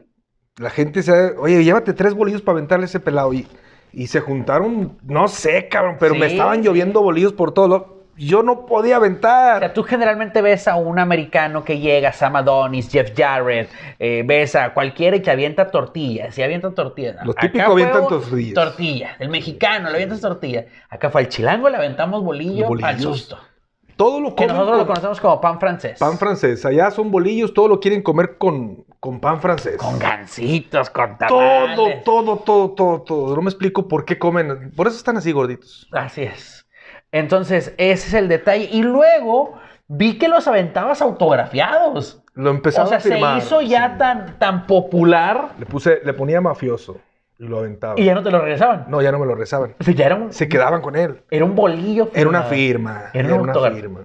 la gente se oye, llévate tres bolillos para aventarle ese pelado. Y, y se juntaron, no sé, cabrón, pero me estaban lloviendo bolillos por todo Yo no podía aventar. O sea, tú generalmente ves a un americano que llega, Sam Adonis, Jeff Jarrett, eh, ves a cualquiera y que avienta tortillas, Si avienta tortillas. Los típicos avientan tortillas. Tortilla. el mexicano le avientas tortilla. Acá fue el chilango, le aventamos bolillo al susto. Todo lo que nosotros lo conocemos como pan francés. Pan francés. Allá son bolillos, todo lo quieren comer con, con pan francés. Con gancitos, con tamales. Todo, todo, todo, todo, todo. No me explico por qué comen. Por eso están así gorditos. Así es. Entonces, ese es el detalle. Y luego vi que los aventabas autografiados. Lo empezaron o sea, se hizo ya tan, tan popular. Le puse, le ponía mafioso. Y lo aventaban. ¿Y ya no te lo regresaban? No, ya no me lo regresaban. O ya era un, Se quedaban con él. Era un bolillo. Era una firma. Era, una firma.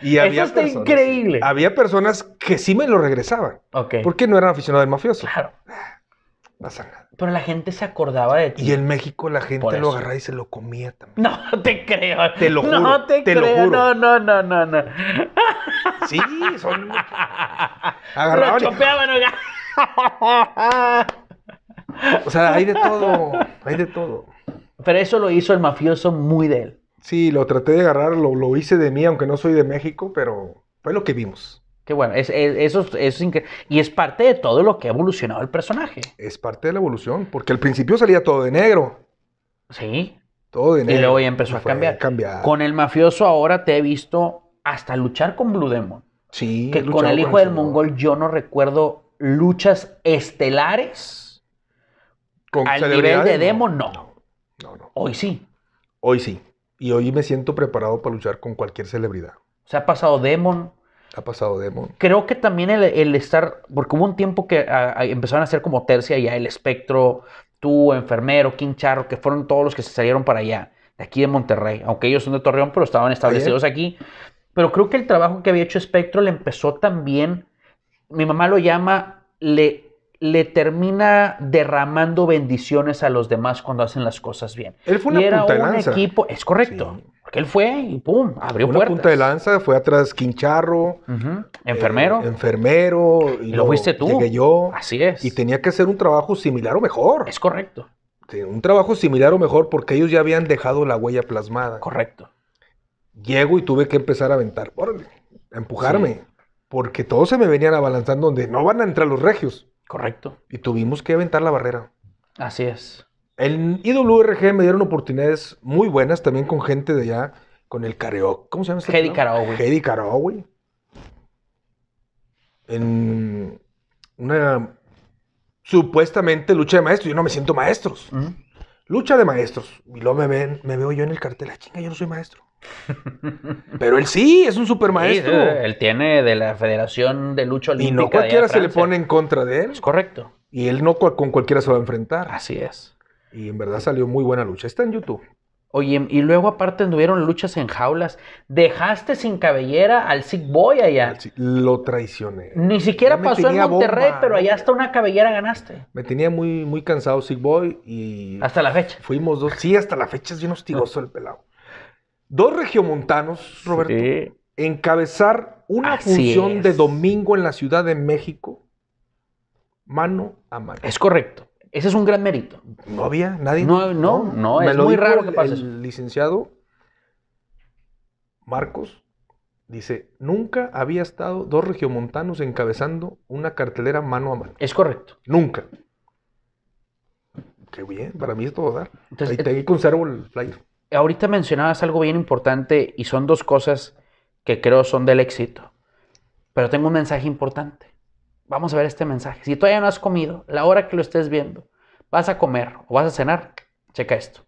<laughs> Y había Eso está increíble. Había personas que sí me lo regresaban. Ok. Porque no eran aficionados al mafioso. Claro. Pasa nada. Pero la gente se acordaba de ti. Y en México la gente lo agarraba y se lo comía también. No <laughs> te creo. Te lo juro. No te, creo. No, no, no, no, no. Sí, son. <laughs> Agarraban. Lo chopeaban, y... <laughs> o sea, hay de todo, hay de todo. Pero eso lo hizo el mafioso muy de él. Sí, lo traté de agarrar, lo, lo hice de mí, aunque no soy de México, pero fue lo que vimos. Qué bueno, eso, es increíble. Y es parte de todo lo que ha evolucionado el personaje. Es parte de la evolución, porque al principio salía todo de negro. Sí. Todo de negro. Y luego ya empezó a cambiar. Con el mafioso ahora te he visto hasta luchar con Blue Demon. Sí. Que con el hijo del mongol yo no recuerdo luchas estelares Con al nivel de Demon? no. No, Hoy sí. Hoy sí. Y hoy me siento preparado para luchar con cualquier celebridad. Se ha pasado Demon. Ha pasado Demon. Creo que también el, estar, porque hubo un tiempo que a, empezaron a hacer como tercia ya el espectro, tú, enfermero, King Charro, que fueron todos los que se salieron para allá, de aquí de Monterrey, aunque ellos son de Torreón, pero estaban ah, ¿eh? establecidos aquí. Pero creo que el trabajo que había hecho Espectro le empezó también mi mamá lo llama, le, le termina derramando bendiciones a los demás cuando hacen las cosas bien. Él fue una punta de lanza. un equipo, es correcto. Porque él fue y pum, abrió fue Una punta de lanza, fue atrás Quincharro. Enfermero. Eh, enfermero. Y, lo, fuiste tú. yo. Así es. Y tenía que hacer un trabajo similar o mejor. Es correcto. un trabajo similar o mejor porque ellos ya habían dejado la huella plasmada. Correcto. Llego y tuve que empezar a aventar. a empujarme porque todos se me venían abalanzando donde no van a entrar los regios. Correcto. Y tuvimos que aventar la barrera. Así es. El IWRG me dieron oportunidades muy buenas también con gente de allá, con el karaoke. ¿Cómo se llama este Hedy Karaoke. Hedy Karaoke. En una supuestamente lucha de maestros. Yo no me siento maestros. Lucha de maestros. Y luego me, ven, me veo yo en el cartel. La ah, chinga, yo no soy maestro. <laughs> Pero él sí, es un supermaestro. maestro. él tiene de la Federación de Lucha Olímpica. Y no cualquiera se le pone en contra de él. Es correcto. Y él no con cualquiera se va a enfrentar. Así es. Y en verdad salió muy buena lucha. Está en YouTube. Oye, y luego aparte tuvieron luchas en jaulas. Dejaste sin cabellera al Sick Boy allá. Lo traicioné. Ni siquiera pasó en Monterrey, pero allá hasta una cabellera ganaste. Me tenía muy, muy cansado Sick Boy y... Hasta la fecha. Fuimos dos. Sí, hasta la fecha es bien hostigoso el pelado. Dos regiomontanos, Roberto, encabezar una función de domingo en la Ciudad de México mano a mano. Es correcto. Ese es un gran mérito. No había nadie. No, no, no, es muy raro que pase. El licenciado Marcos dice: Nunca había estado dos regiomontanos encabezando una cartelera mano a mano. Es correcto. Nunca. Qué bien, para mí es todo dar. ahí, te, eh, conservo el flyer. Ahorita mencionabas algo bien importante y son dos cosas que creo son del éxito. Pero tengo un mensaje importante vamos a ver este mensaje. Si todavía no has comido, la hora que lo estés viendo, vas a comer o vas a cenar, checa esto.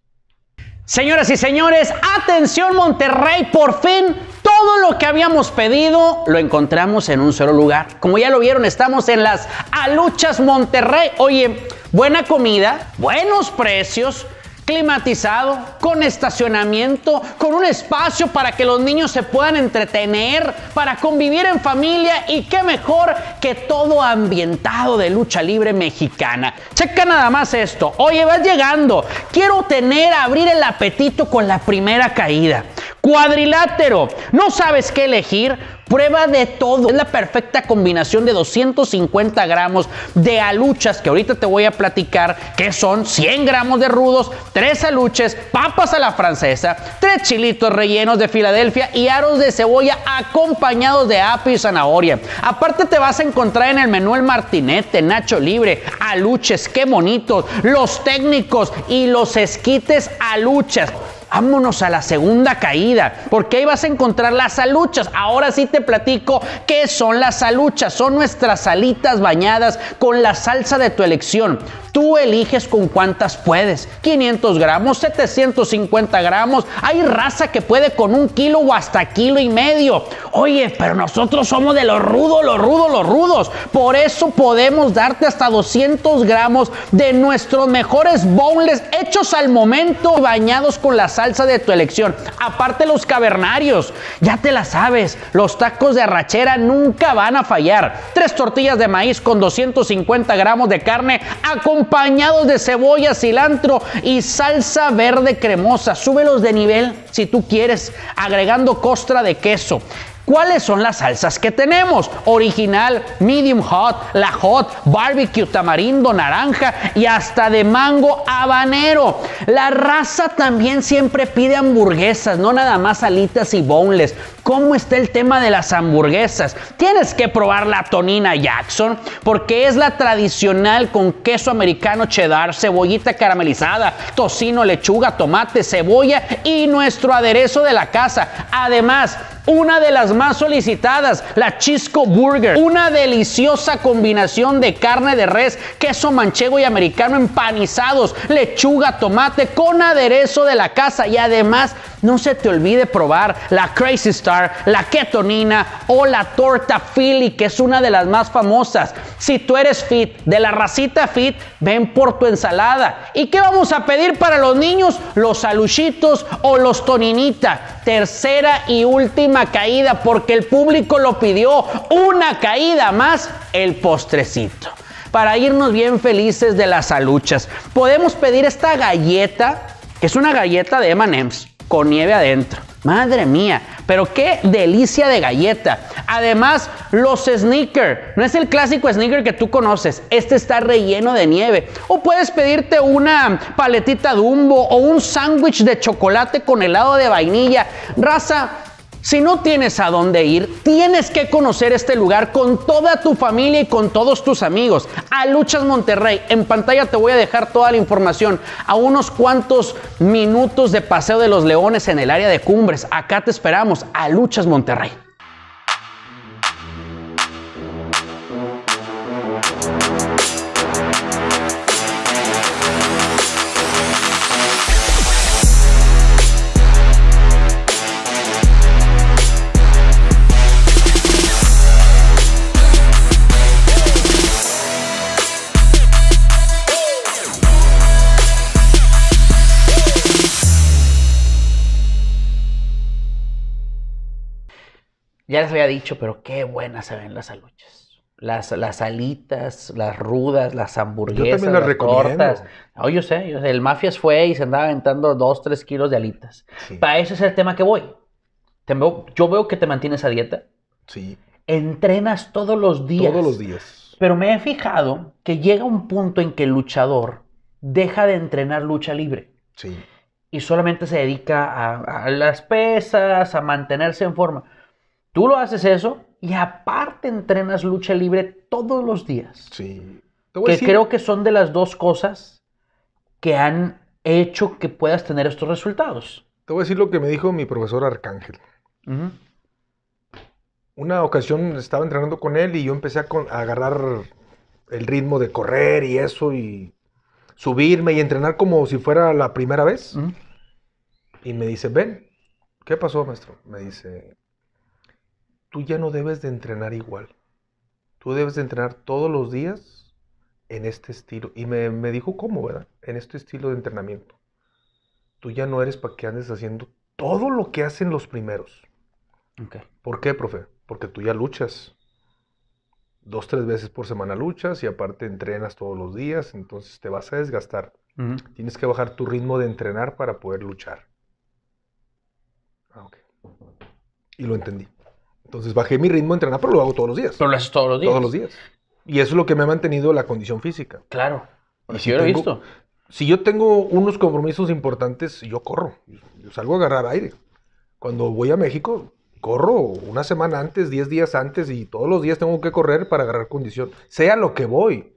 Señoras y señores, atención Monterrey, por fin todo lo que habíamos pedido lo encontramos en un solo lugar. Como ya lo vieron, estamos en las Aluchas Monterrey. Oye, buena comida, buenos precios climatizado, con estacionamiento, con un espacio para que los niños se puedan entretener, para convivir en familia y qué mejor que todo ambientado de lucha libre mexicana. Checa nada más esto. Oye, vas llegando. Quiero tener, abrir el apetito con la primera caída. Cuadrilátero. No sabes qué elegir. Prueba de todo. Es la perfecta combinación de 250 gramos de aluchas, que ahorita te voy a platicar, que son 100 gramos de rudos, 3 aluches, papas a la francesa, 3 chilitos rellenos de Filadelfia y aros de cebolla acompañados de apio y zanahoria. Aparte te vas a encontrar en el menú el martinete, nacho libre, aluches, qué bonitos, los técnicos y los esquites aluchas. Vámonos a la segunda caída, porque ahí vas a encontrar las aluchas. Ahora sí te platico qué son las aluchas. Son nuestras salitas bañadas con la salsa de tu elección. Tú eliges con cuántas puedes. 500 gramos, 750 gramos. Hay raza que puede con un kilo o hasta kilo y medio. Oye, pero nosotros somos de los rudos, los rudos, los rudos. Por eso podemos darte hasta 200 gramos de nuestros mejores bowls hechos al momento bañados con la salsa de tu elección. Aparte los cavernarios, ya te la sabes, los tacos de arrachera nunca van a fallar. Tres tortillas de maíz con 250 gramos de carne acompañados de cebolla, cilantro y salsa verde cremosa. Súbelos de nivel si tú quieres, agregando costra de queso. ¿Cuáles son las salsas que tenemos? Original, medium hot, la hot, barbecue, tamarindo, naranja y hasta de mango habanero. La raza también siempre pide hamburguesas, no nada más alitas y boneless cómo está el tema de las hamburguesas. Tienes que probar la tonina Jackson porque es la tradicional con queso americano cheddar, cebollita caramelizada, tocino, lechuga, tomate, cebolla y nuestro aderezo de la casa. Además, una de las más solicitadas, la Chisco Burger, una deliciosa combinación de carne de res, queso manchego y americano empanizados, lechuga, tomate con aderezo de la casa y además no se te olvide probar la Crazy Star, la ketonina o la torta Philly, que es una de las más famosas. Si tú eres fit, de la racita fit, ven por tu ensalada. ¿Y qué vamos a pedir para los niños? Los aluchitos o los toninita. Tercera y última caída, porque el público lo pidió. Una caída más, el postrecito para irnos bien felices de las aluchas. Podemos pedir esta galleta, que es una galleta de M&M's, con nieve adentro. Madre mía, pero qué delicia de galleta. Además, los sneakers, No es el clásico sneaker que tú conoces. Este está relleno de nieve. O puedes pedirte una paletita Dumbo o un sándwich de chocolate con helado de vainilla. Raza, si no tienes a dónde ir, tienes que conocer este lugar con toda tu familia y con todos tus amigos. A Luchas Monterrey, en pantalla te voy a dejar toda la información a unos cuantos minutos de Paseo de los Leones en el área de Cumbres. Acá te esperamos, a Luchas Monterrey. Ya les había dicho, pero qué buenas se ven las aluchas. Las, las alitas, las rudas, las hamburguesas, yo también las, las recomiendo. yo sé, el Mafias fue y se andaba aventando dos, tres kilos de alitas. Para eso es el tema que voy. Te yo veo que te mantienes a dieta. Sí. Entrenas todos los días. Todos los días. Pero me he fijado que llega un punto en que el luchador deja de entrenar lucha libre. Sí. Y solamente se dedica a las pesas, a mantenerse en forma. Tú lo haces eso y aparte entrenas lucha libre todos los días. Sí. Te voy a decir... creo que son de las dos cosas que han hecho que puedas tener estos resultados. Te voy a decir lo que me dijo mi profesor Arcángel. Una ocasión estaba entrenando con él y yo empecé a, agarrar el ritmo de correr y eso y subirme y entrenar como si fuera la primera vez. Y me dice, ven, ¿qué pasó, maestro? Me dice, tú ya no debes de entrenar igual. Tú debes de entrenar todos los días en este estilo. Y me, dijo cómo, ¿verdad? En este estilo de entrenamiento. Tú ya no eres para que andes haciendo todo lo que hacen los primeros. ¿Por qué, profe? Porque tú ya luchas. Dos, tres veces por semana luchas y aparte entrenas todos los días, entonces te vas a desgastar. Tienes que bajar tu ritmo de entrenar para poder luchar. Ah, okay. Y lo entendí. Entonces bajé mi ritmo de entrenar, pero lo hago todos los días. Pero lo haces todos los días. Todos los días. Y eso es lo que me ha mantenido la condición física. Claro. Y si yo lo he visto. Si yo tengo unos compromisos importantes, yo corro. Yo salgo a agarrar aire. Cuando voy a México, corro una semana antes, 10 días antes, y todos los días tengo que correr para agarrar condición. Sea lo que voy.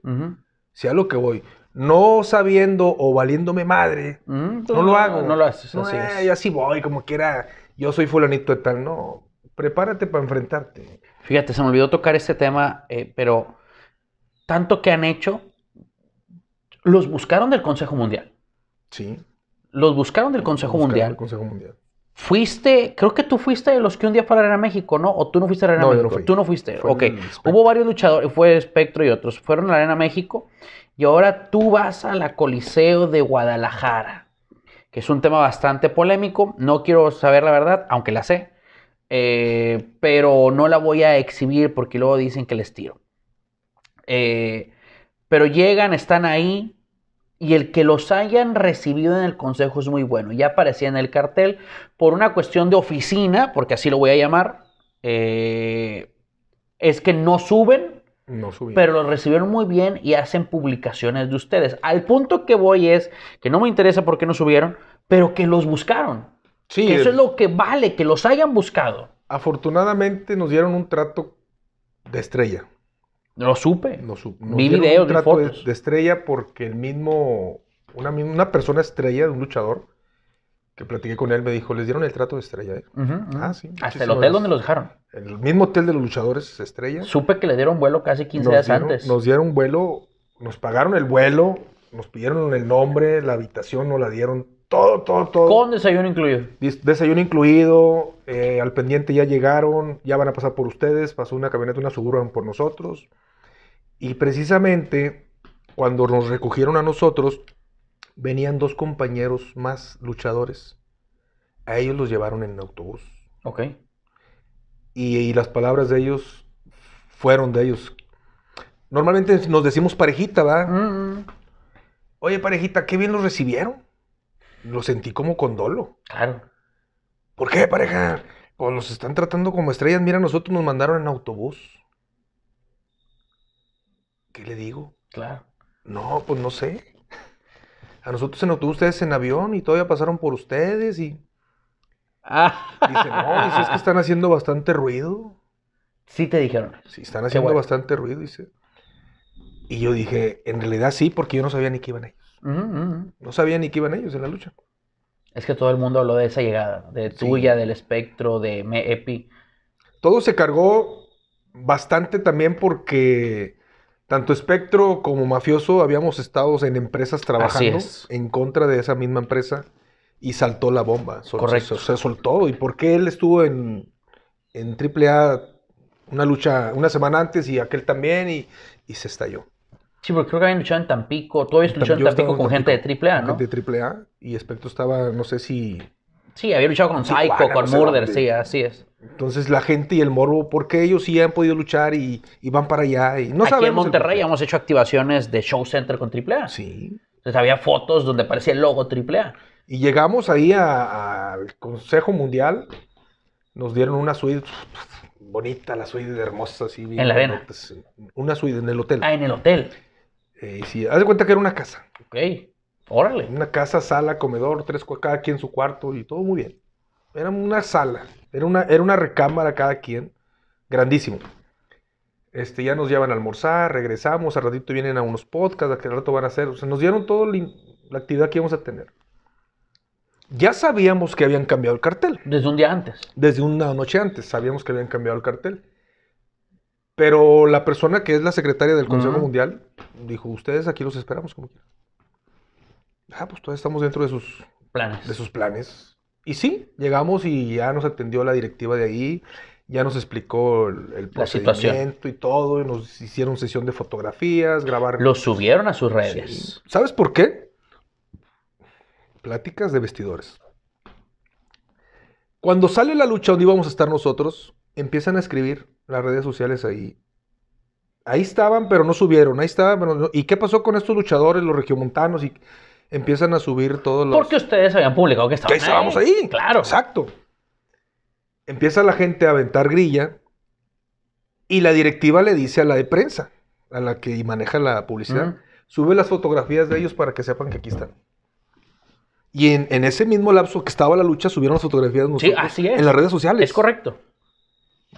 Sea lo que voy. No sabiendo o valiéndome madre, no, lo hago. No lo haces. Así no, eh, así voy, como quiera. Yo soy fulanito de tal. No, Prepárate para enfrentarte. Fíjate, se me olvidó tocar este tema, eh, pero tanto que han hecho, los buscaron del Consejo Mundial. Sí. Los buscaron del Consejo Mundial. Consejo Mundial. Fuiste, creo que tú fuiste de los que un día fueron a Arena México, ¿no? O tú no fuiste a Arena México. Tú no fuiste. Hubo varios luchadores, fue Spectro y otros. Fueron a la Arena México y ahora tú vas a la Coliseo de Guadalajara, que es un tema bastante polémico. No quiero saber la verdad, aunque la sé. Eh, pero no la voy a exhibir porque luego dicen que les tiro. Eh, pero llegan, están ahí, y el que los hayan recibido en el consejo es muy bueno. Ya aparecía en el cartel por una cuestión de oficina, porque así lo voy a llamar, eh, es que no suben, no suben, pero los recibieron muy bien y hacen publicaciones de ustedes. Al punto que voy es que no me interesa por qué no subieron, pero que los buscaron eso es lo que vale, que los hayan buscado. Afortunadamente nos dieron un trato de estrella. Lo supe. No supe. vi videos, un trato De, estrella porque el mismo, una, una persona estrella de un luchador que platiqué con él me dijo, les dieron el trato de estrella. ¿eh?". Ah, Hasta el hotel donde los dejaron. El mismo hotel de los luchadores estrella. Supe que le dieron vuelo casi 15 días antes. Nos dieron vuelo, nos pagaron el vuelo, nos pidieron el nombre, la habitación, no la dieron todo, todo, todo. Con desayuno incluido. Desayuno incluido, eh, al pendiente ya llegaron, ya van a pasar por ustedes, pasó una camioneta, una Suburban por nosotros. Y precisamente cuando nos recogieron a nosotros, venían dos compañeros más luchadores. A ellos los llevaron en autobús. Ok. Y, las palabras de ellos fueron de ellos. Normalmente nos decimos parejita, ¿va? Mm, mm. Oye, parejita, qué bien los recibieron lo sentí como condolo. Claro. ¿Por qué, pareja? Pues nos están tratando como estrellas. Mira, nosotros nos mandaron en autobús. ¿Qué le digo? Claro. No, pues no sé. A nosotros nos tuvo ustedes en avión y todavía pasaron por ustedes y... Ah. Dice, no, dice, es que están haciendo bastante ruido. Sí te dijeron. Sí, están haciendo bastante ruido, dice. Y yo dije, en realidad sí, porque yo no sabía ni qué iban ahí. No sabían ni que iban ellos en la lucha. Es que todo el mundo habló de esa llegada, de tuya, del espectro, de Me Todo se cargó bastante también porque tanto espectro como mafioso habíamos estado en empresas trabajando en contra de esa misma empresa y saltó la bomba. Correcto. Se, soltó. ¿Y por qué él estuvo en, en AAA una lucha una semana antes y aquel también y se estalló? Sí, porque creo que habían luchado en Tampico, tú habías luchado en Tampico con gente de AAA, ¿no? Gente de AAA, y Espectro estaba, no sé si... Sí, había luchado con Psycho, con Murder, sí, así es. Entonces la gente y el morbo, porque ellos sí han podido luchar y, van para allá. Y no Aquí en Monterrey hemos hecho activaciones de Show Center con AAA. Sí. Entonces había fotos donde aparecía el logo AAA. Y llegamos ahí al Consejo Mundial, nos dieron una suite bonita, la suite hermosa, así En la arena. Pues, una suite en el hotel. Ah, en el hotel. Eh, haz de cuenta que era una casa. Ok, órale. Una casa, sala, comedor, tres, cada quien su cuarto y todo muy bien. Era una sala, era una, era una recámara cada quien, grandísimo. Este, ya nos llevan a almorzar, regresamos, al ratito vienen a unos podcasts, a qué rato van a hacer, o sea, nos dieron toda la actividad que íbamos a tener. Ya sabíamos que habían cambiado el cartel. Desde un día antes. Desde una noche antes sabíamos que habían cambiado el cartel. Pero la persona que es la secretaria del Consejo Mundial dijo, ustedes aquí los esperamos como Ah, pues todavía estamos dentro de sus planes. De sus planes. Y sí, llegamos y ya nos atendió la directiva de ahí, ya nos explicó el, procedimiento y todo, y nos hicieron sesión de fotografías, grabar. Los subieron a sus redes. ¿Sabes por qué? Pláticas de vestidores. Cuando sale la lucha donde íbamos a estar nosotros, empiezan a escribir las redes sociales ahí. Ahí estaban, pero no subieron. Ahí estaban, ¿Y qué pasó con estos luchadores, los regiomontanos? Y empiezan a subir todos los. Porque ustedes habían publicado que estaban. estábamos ahí. Claro. Exacto. Empieza la gente a aventar grilla y la directiva le dice a la de prensa, a la que maneja la publicidad, sube las fotografías de ellos para que sepan que aquí están. Y en, ese mismo lapso que estaba la lucha, subieron las fotografías nosotros, sí, así es. en las redes sociales. Es correcto.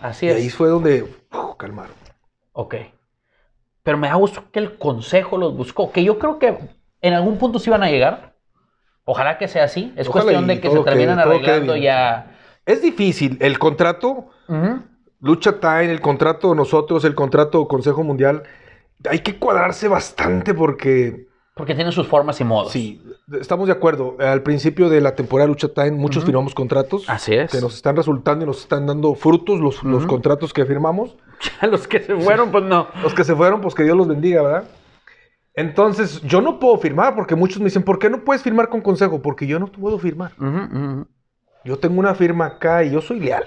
Así y ahí fue donde calmaron. Ok. Pero me da gusto que el consejo los buscó, que yo creo que en algún punto se iban a llegar. Ojalá que sea así. Es cuestión de que se terminen arreglando ya. Es difícil. El contrato, Lucha Time, el contrato nosotros, el contrato Consejo Mundial, hay que cuadrarse bastante porque... Porque tiene sus formas y modos. Sí, Estamos de acuerdo. Al principio de la temporada de Lucha Time, muchos firmamos contratos. Así Que nos están resultando y nos están dando frutos los, contratos que firmamos. <laughs> los que se fueron, pues no. los que se fueron, pues que Dios los bendiga, ¿verdad? Entonces, yo no puedo firmar porque muchos me dicen, ¿por qué no puedes firmar con consejo? Porque yo no puedo firmar. yo tengo una firma acá y yo soy leal.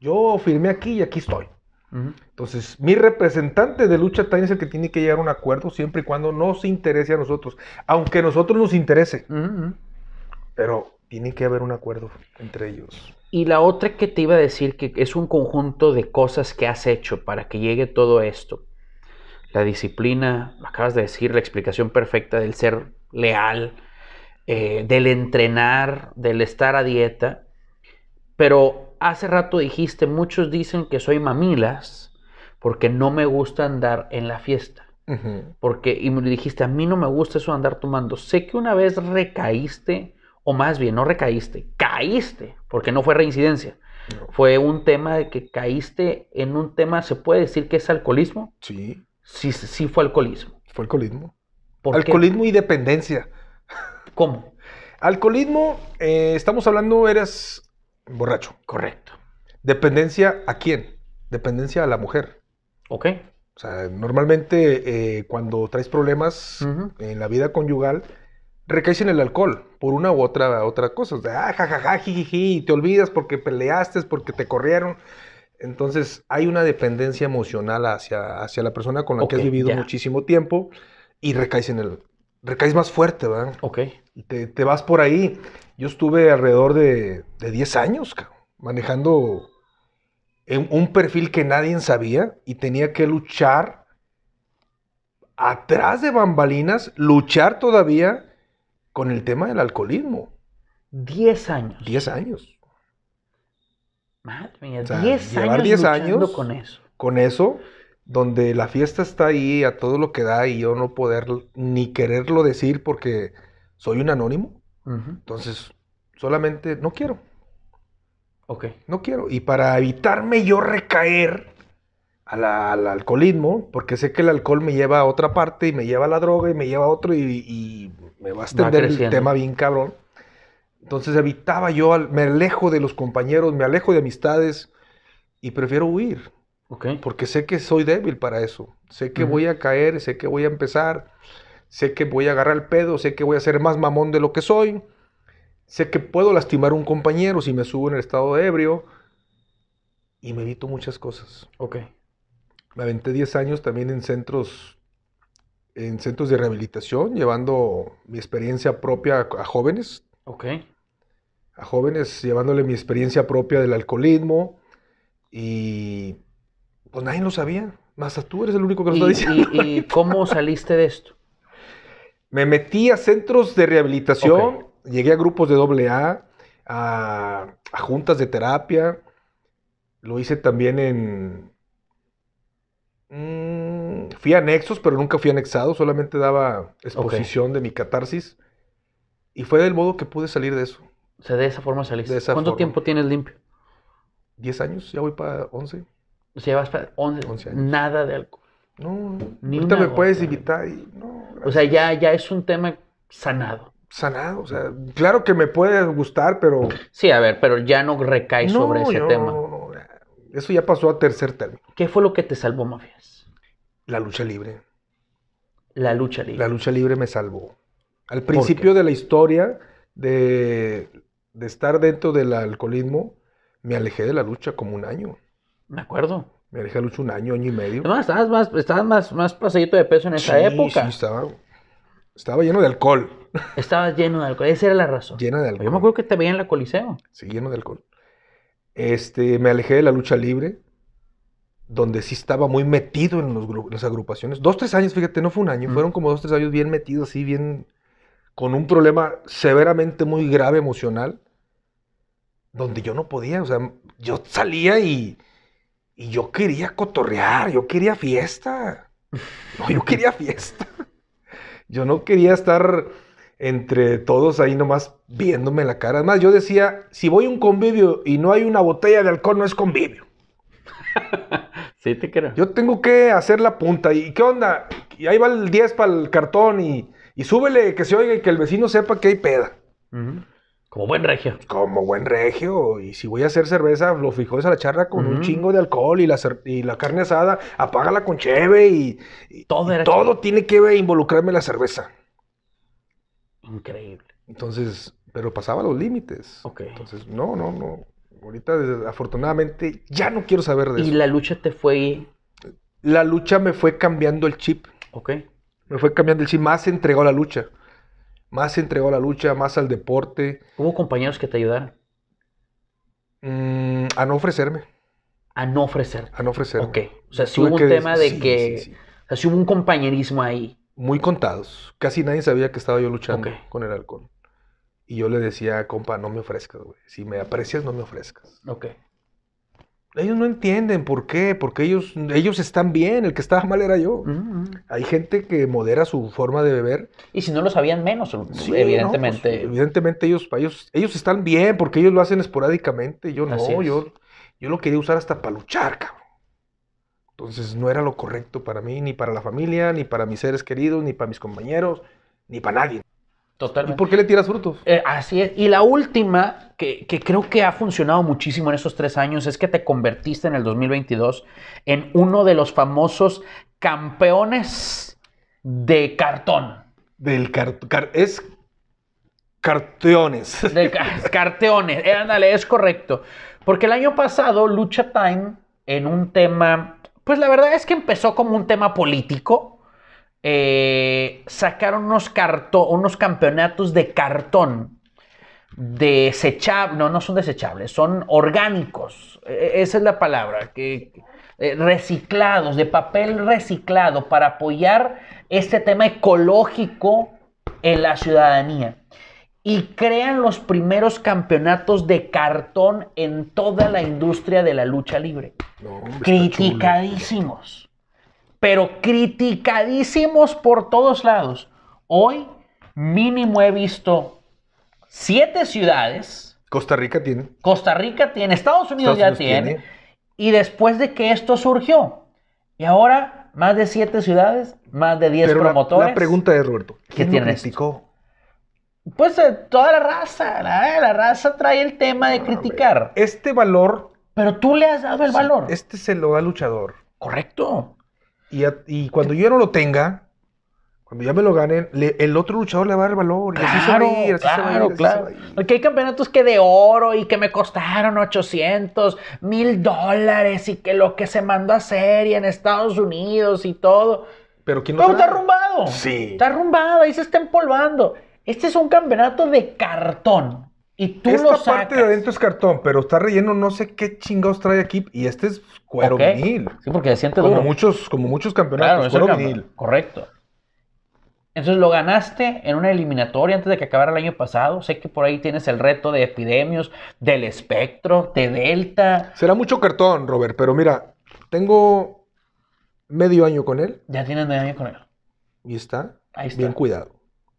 Yo firmé aquí y aquí estoy. Entonces, mi representante de lucha también es el que tiene que llegar a un acuerdo siempre y cuando nos interese a nosotros, aunque a nosotros nos interese. Pero tiene que haber un acuerdo entre ellos. Y la otra que te iba a decir que es un conjunto de cosas que has hecho para que llegue todo esto. La disciplina, acabas de decir, la explicación perfecta del ser leal, eh, del entrenar, del estar a dieta. Pero hace rato dijiste, muchos dicen que soy mamilas porque no me gusta andar en la fiesta. Porque, y me dijiste, a mí no me gusta eso andar tomando. Sé que una vez recaíste, o más bien, no recaíste, caíste, porque no fue reincidencia. Fue un tema de que caíste en un tema, ¿se puede decir que es alcoholismo? Sí. Sí, sí fue alcoholismo. Fue alcoholismo. ¿Por alcoholismo y dependencia. ¿Cómo? Alcoholismo, eh, estamos hablando, eras borracho. Correcto. ¿Dependencia a quién? Dependencia a la mujer. Ok. O sea, normalmente eh, cuando traes problemas en la vida conyugal, recaes en el alcohol por una u otra, cosa. O sea, ah, te olvidas porque peleaste, porque te corrieron. Entonces, hay una dependencia emocional hacia, hacia la persona con la que has vivido muchísimo tiempo y recaes en el. Recaes más fuerte, ¿verdad? Ok. Te, te vas por ahí. Yo estuve alrededor de, 10 años manejando un perfil que nadie sabía y tenía que luchar atrás de bambalinas, luchar todavía con el tema del alcoholismo. 10 años. 10 años. Madre mía, 10 años. años con eso. Con eso, donde la fiesta está ahí a todo lo que da y yo no poder ni quererlo decir porque soy un anónimo, entonces solamente no quiero. Ok. No quiero. Y para evitarme yo recaer al alcoholismo, porque sé que el alcohol me lleva a otra parte y me lleva a la droga y me lleva a otro y, me va a extender el tema bien cabrón. Entonces evitaba yo, me alejo de los compañeros, me alejo de amistades y prefiero huir. Porque sé que soy débil para eso. Sé que voy a caer, sé que voy a empezar sé que voy a agarrar el pedo, sé que voy a ser más mamón de lo que soy, sé que puedo lastimar a un compañero si me subo en el estado de ebrio y me muchas cosas. Ok. Me aventé 10 años también en centros, en centros de rehabilitación, llevando mi experiencia propia a jóvenes. Ok. A jóvenes, llevándole mi experiencia propia del alcoholismo y pues nadie lo sabía. Más tú eres el único que lo está y cómo <laughs> saliste de esto? Me metí a centros de rehabilitación, llegué a grupos de AA, a, juntas de terapia. Lo hice también en, mm, fui a anexos, pero nunca fui anexado, solamente daba exposición de mi catarsis. Y fue del modo que pude salir de eso. O sea, de esa forma saliste. ¿Cuánto tiempo tienes limpio? Diez años, ya voy para 11. O sea, vas para 11, Nada de alcohol. No, Ni ahorita me puedes invitar y O sea, ya, ya es un tema sanado. Sanado, o sea, claro que me puede gustar, pero. Sí, a ver, pero ya no recae sobre ese tema. no, eso ya pasó a tercer término. ¿Qué fue lo que te salvó, Mafias? La lucha libre. La lucha libre. La lucha libre me salvó. Al principio de la historia de estar dentro del alcoholismo, me alejé de la lucha como un año. Me acuerdo. Me la lucha un año, año y medio. estabas más, más, más pasadito de peso en esa época. Sí, estaba, estaba lleno de alcohol. Estabas lleno de alcohol, esa era la razón. Lleno de alcohol. Yo me acuerdo que te veía en la Coliseo. Sí, lleno de alcohol. Este, me alejé de la lucha libre, donde sí estaba muy metido en los las agrupaciones. Dos, tres años, fíjate, no fue un año, fueron como dos, tres años bien metidos, así, bien, con un problema severamente muy grave emocional, donde yo no podía, o sea, yo salía y y yo quería cotorrear, yo quería fiesta. No, yo quería fiesta. Yo no quería estar entre todos ahí nomás viéndome la cara. Además, yo decía, si voy a un convivio y no hay una botella de alcohol, no es convivio. <laughs> sí, te creo. Yo tengo que hacer la punta. ¿Y qué onda? Y ahí va el 10 para el cartón y, y, súbele que se oiga y que el vecino sepa que hay peda. Como buen regio. Como buen regio. Y si voy a hacer cerveza, lo fijo esa la charra con un chingo de alcohol y la, y la carne asada, apágala con cheve y, todo, todo tiene que involucrarme en la cerveza. Increíble. Entonces, pero pasaba los límites. Ok. Entonces, no, no, no. Ahorita, afortunadamente, ya no quiero saber de eso. ¿Y la lucha te fue...? La lucha me fue cambiando el chip. Ok. Me fue cambiando el chip. Más entregó la lucha más se entregó a la lucha, más al deporte. ¿Hubo compañeros que te ayudaron? Mm, a no ofrecerme. A no ofrecer. A no ofrecer. Ok. O sea, sí hubo un tema de que. Sí, o sea, sí hubo un compañerismo ahí. Muy contados. Casi nadie sabía que estaba yo luchando con el halcón. Y yo le decía, compa, no me ofrezcas, güey. Si me aprecias, no me ofrezcas. Ok ellos no entienden por qué, porque ellos, ellos están bien, el que estaba mal era yo. Mm, mm. Hay gente que modera su forma de beber. Y si no lo sabían menos, evidentemente. Pues, evidentemente ellos, ellos, ellos están bien, porque ellos lo hacen esporádicamente, yo no, yo, yo lo quería usar hasta para luchar, cabrón. Entonces no era lo correcto para mí, ni para la familia, ni para mis seres queridos, ni para mis compañeros, ni para nadie. Totalmente. ¿Y por qué le tiras frutos? Eh, así es. Y la última, que, creo que ha funcionado muchísimo en estos tres años, es que te convertiste en el 2022 en uno de los famosos campeones de cartón. Del cartón. es carteones. <laughs> carteones. Eh, ándale, es correcto. Porque el año pasado, Lucha Time, en un tema, pues la verdad es que empezó como un tema político eh, sacaron unos, unos campeonatos de cartón desechables, no, no son desechables, son orgánicos, e, e, esa es la palabra, que, eh, reciclados, de papel reciclado, para apoyar este tema ecológico en la ciudadanía. Y crean los primeros campeonatos de cartón en toda la industria de la lucha libre. Criticadísimos pero criticadísimos por todos lados. Hoy mínimo he visto siete ciudades. Costa Rica tiene. Costa Rica tiene, Estados Unidos ya tiene, Y después de que esto surgió, y ahora más de siete ciudades, más de diez promotores. La, pregunta es, Roberto, ¿quién ¿qué tiene? criticó? Pues eh, toda la raza, eh, la, raza trae el tema de ah, criticar. Este valor. Pero tú le has dado el valor. Este se lo da luchador. Correcto. Y, cuando yo no lo tenga, cuando ya me lo ganen, el otro luchador le va a dar valor. y así se va a ir, así se hay campeonatos que de oro y que me costaron 800, mil dólares y que lo que se mandó a hacer y en Estados Unidos y todo. Pero ¿quién no Pero está arrumbado. Sí. Está arrumbado, ahí se está empolvando. Este es un campeonato de cartón. Y tú Esta parte de adentro es cartón, pero está relleno, no sé qué chingados trae aquí. Y este es cuero vinil. Sí, porque siente como muchos, como muchos campeonatos, cuero vinil. Correcto. Entonces lo ganaste en una eliminatoria antes de que acabara el año pasado. Sé que por ahí tienes el reto de epidemios, del espectro, de Delta. Será mucho cartón, Robert, pero mira, tengo medio año con él. Ya tienes medio año con él. Y está, ahí está. bien cuidado.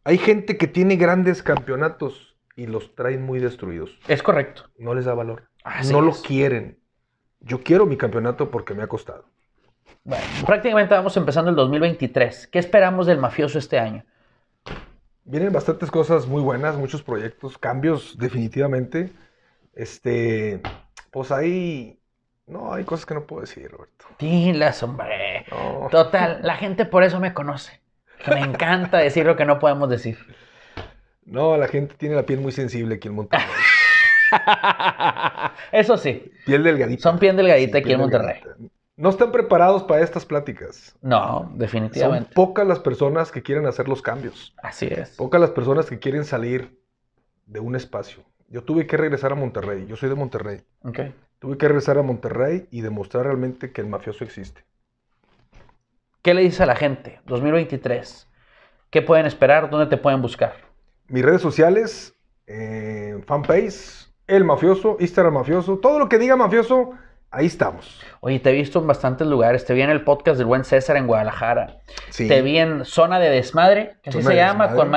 Hay gente que tiene grandes campeonatos y los traen muy destruidos. Es correcto. No les da valor. no lo quieren. Yo quiero mi campeonato porque me ha costado. Bueno, prácticamente vamos empezando el 2023. ¿Qué esperamos del mafioso este año? Vienen bastantes cosas muy buenas, muchos proyectos, cambios definitivamente. Este, pues ahí no, hay cosas que no puedo decir, Roberto. Tí la sombra Total, la gente por eso me conoce. me encanta decir lo que no podemos decir. No, la gente tiene la piel muy sensible aquí en Monterrey. <laughs> Eso sí. Piel delgadita. Son piel delgadita aquí en Monterrey. No están preparados para estas pláticas. No, definitivamente. Son pocas las personas que quieren hacer los cambios. Así es. Pocas las personas que quieren salir de un espacio. Yo tuve que regresar a Monterrey. Yo soy de Monterrey. Ok. Tuve que regresar a Monterrey y demostrar realmente que el mafioso existe. ¿Qué le dices a la gente? 2023. ¿Qué pueden esperar? ¿Dónde te pueden buscar? mis redes sociales, eh, fanpage, el mafioso, Instagram mafioso, todo lo que diga mafioso ahí estamos. Oye, te he visto en bastantes lugares. Te vi en el podcast del buen César en Guadalajara. Sí. Te vi en Zona de Desmadre, que así se llama, con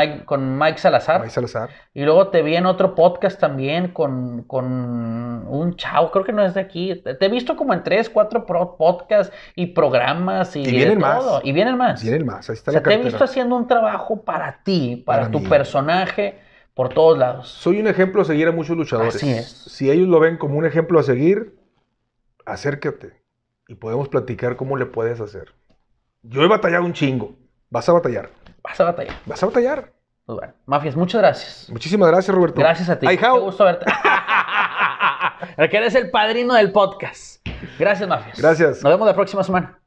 Mike, Salazar. Mike Salazar. Y luego te vi en otro podcast también con, un chavo, creo que no es de aquí. Te he visto como en tres, cuatro podcasts y programas y, y vienen Más. Y vienen más. Vienen más. Ahí está o sea, te he visto haciendo un trabajo para ti, para, tu personaje por todos lados. Soy un ejemplo a seguir a muchos luchadores. Así es. Si ellos lo ven como un ejemplo a seguir, acércate y podemos platicar cómo le puedes hacer. Yo he batallado un chingo. Vas a batallar. Vas a batallar. Vas a batallar. Pues bueno, mafias, muchas gracias. Muchísimas gracias, Roberto. Gracias a ti. Ay, Qué verte. <laughs> que eres el padrino del podcast. Gracias, mafias. Gracias. Nos vemos la próxima semana.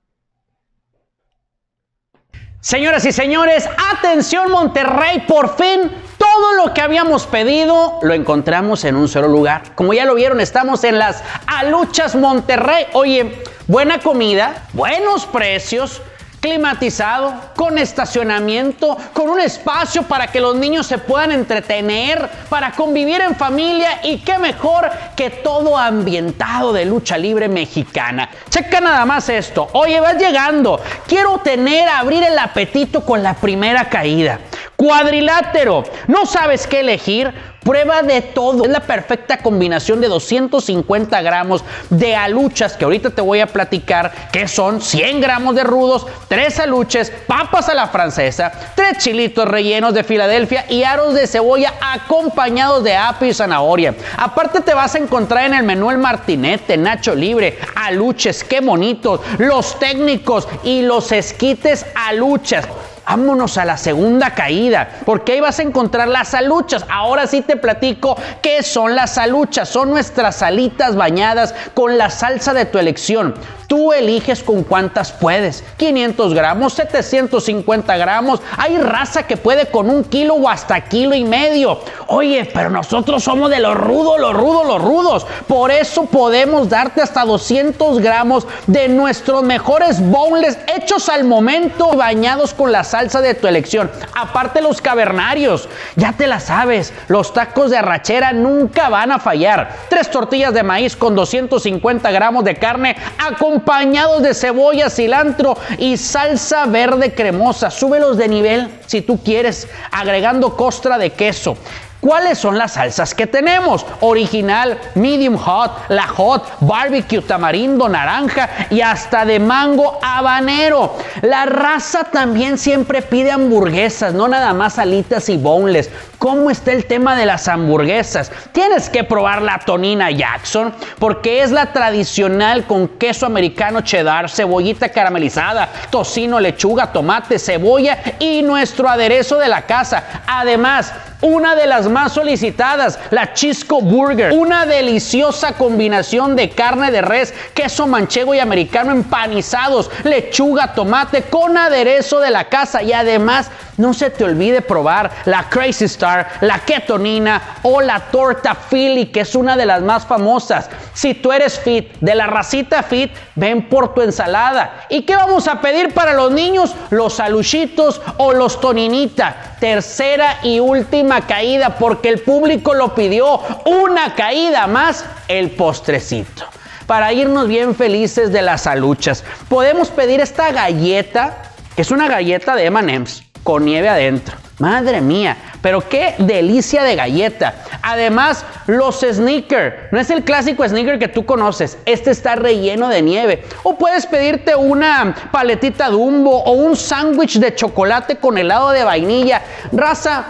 Señoras y señores, atención Monterrey, por fin todo lo que habíamos pedido lo encontramos en un solo lugar. Como ya lo vieron, estamos en las Aluchas Monterrey. Oye, buena comida, buenos precios climatizado, con estacionamiento, con un espacio para que los niños se puedan entretener, para convivir en familia y qué mejor que todo ambientado de lucha libre mexicana. Checa nada más esto. Oye, vas llegando. Quiero tener, abrir el apetito con la primera caída. Cuadrilátero. ¿No sabes qué elegir? Prueba de todo. Es la perfecta combinación de 250 gramos de aluchas, que ahorita te voy a platicar, que son 100 gramos de rudos, 3 aluches, papas a la francesa, 3 chilitos rellenos de Filadelfia y aros de cebolla acompañados de apio y zanahoria. Aparte te vas a encontrar en el menú el martinete, nacho libre, aluches, qué bonitos, los técnicos y los esquites aluchas vámonos a la segunda caída, porque ahí vas a encontrar las saluchas. Ahora sí te platico qué son las saluchas, Son nuestras salitas bañadas con la salsa de tu elección. Tú eliges con cuántas puedes. 500 gramos, 750 gramos. Hay raza que puede con un kilo o hasta kilo y medio. Oye, pero nosotros somos de los rudos, los rudos, los rudos. Por eso podemos darte hasta 200 gramos de nuestros mejores bowls hechos al momento bañados con la salsa salsa de tu elección. Aparte los cavernarios, ya te la sabes, los tacos de arrachera nunca van a fallar. Tres tortillas de maíz con 250 gramos de carne acompañados de cebolla, cilantro y salsa verde cremosa. Súbelos de nivel si tú quieres, agregando costra de queso. ¿Cuáles son las salsas que tenemos? Original, medium hot, la hot, barbecue, tamarindo, naranja y hasta de mango habanero. La raza también siempre pide hamburguesas, no nada más alitas y boneless. ¿Cómo está el tema de las hamburguesas? Tienes que probar la tonina Jackson porque es la tradicional con queso americano cheddar, cebollita caramelizada, tocino, lechuga, tomate, cebolla y nuestro aderezo de la casa. Además, una de las más solicitadas, la Chisco Burger, una deliciosa combinación de carne de res, queso manchego y americano empanizados, lechuga, tomate con aderezo de la casa y además no se te olvide probar la Crazy Star, la ketonina o la torta Philly, que es una de las más famosas. Si tú eres fit, de la racita fit, ven por tu ensalada. ¿Y qué vamos a pedir para los niños? Los aluchitos o los toninita. Tercera y última caída porque el público lo pidió. Una caída más, el postrecito. Para irnos bien felices de las aluchas, podemos pedir esta galleta, que es una galleta de M&M's con nieve adentro. Madre mía, pero qué delicia de galleta. Además, los sneakers. No es el clásico sneaker que tú conoces. Este está relleno de nieve. O puedes pedirte una paletita Dumbo o un sándwich de chocolate con helado de vainilla. Raza,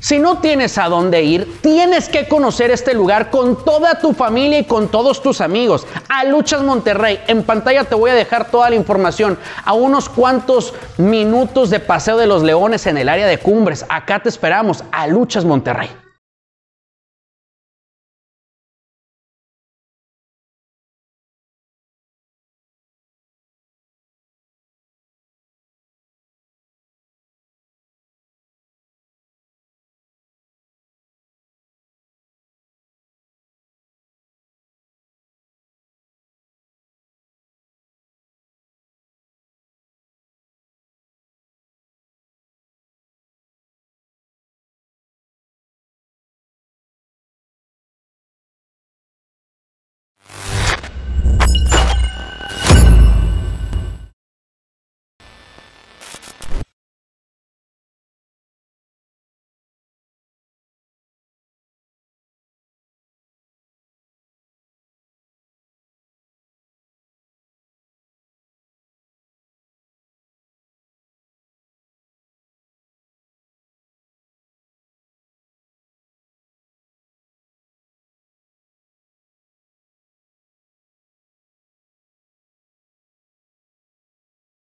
si no tienes a dónde ir, tienes que conocer este lugar con toda tu familia y con todos tus amigos. A Luchas Monterrey, en pantalla te voy a dejar toda la información a unos cuantos minutos de Paseo de los Leones en el área de Cumbres. Acá te esperamos a Luchas Monterrey.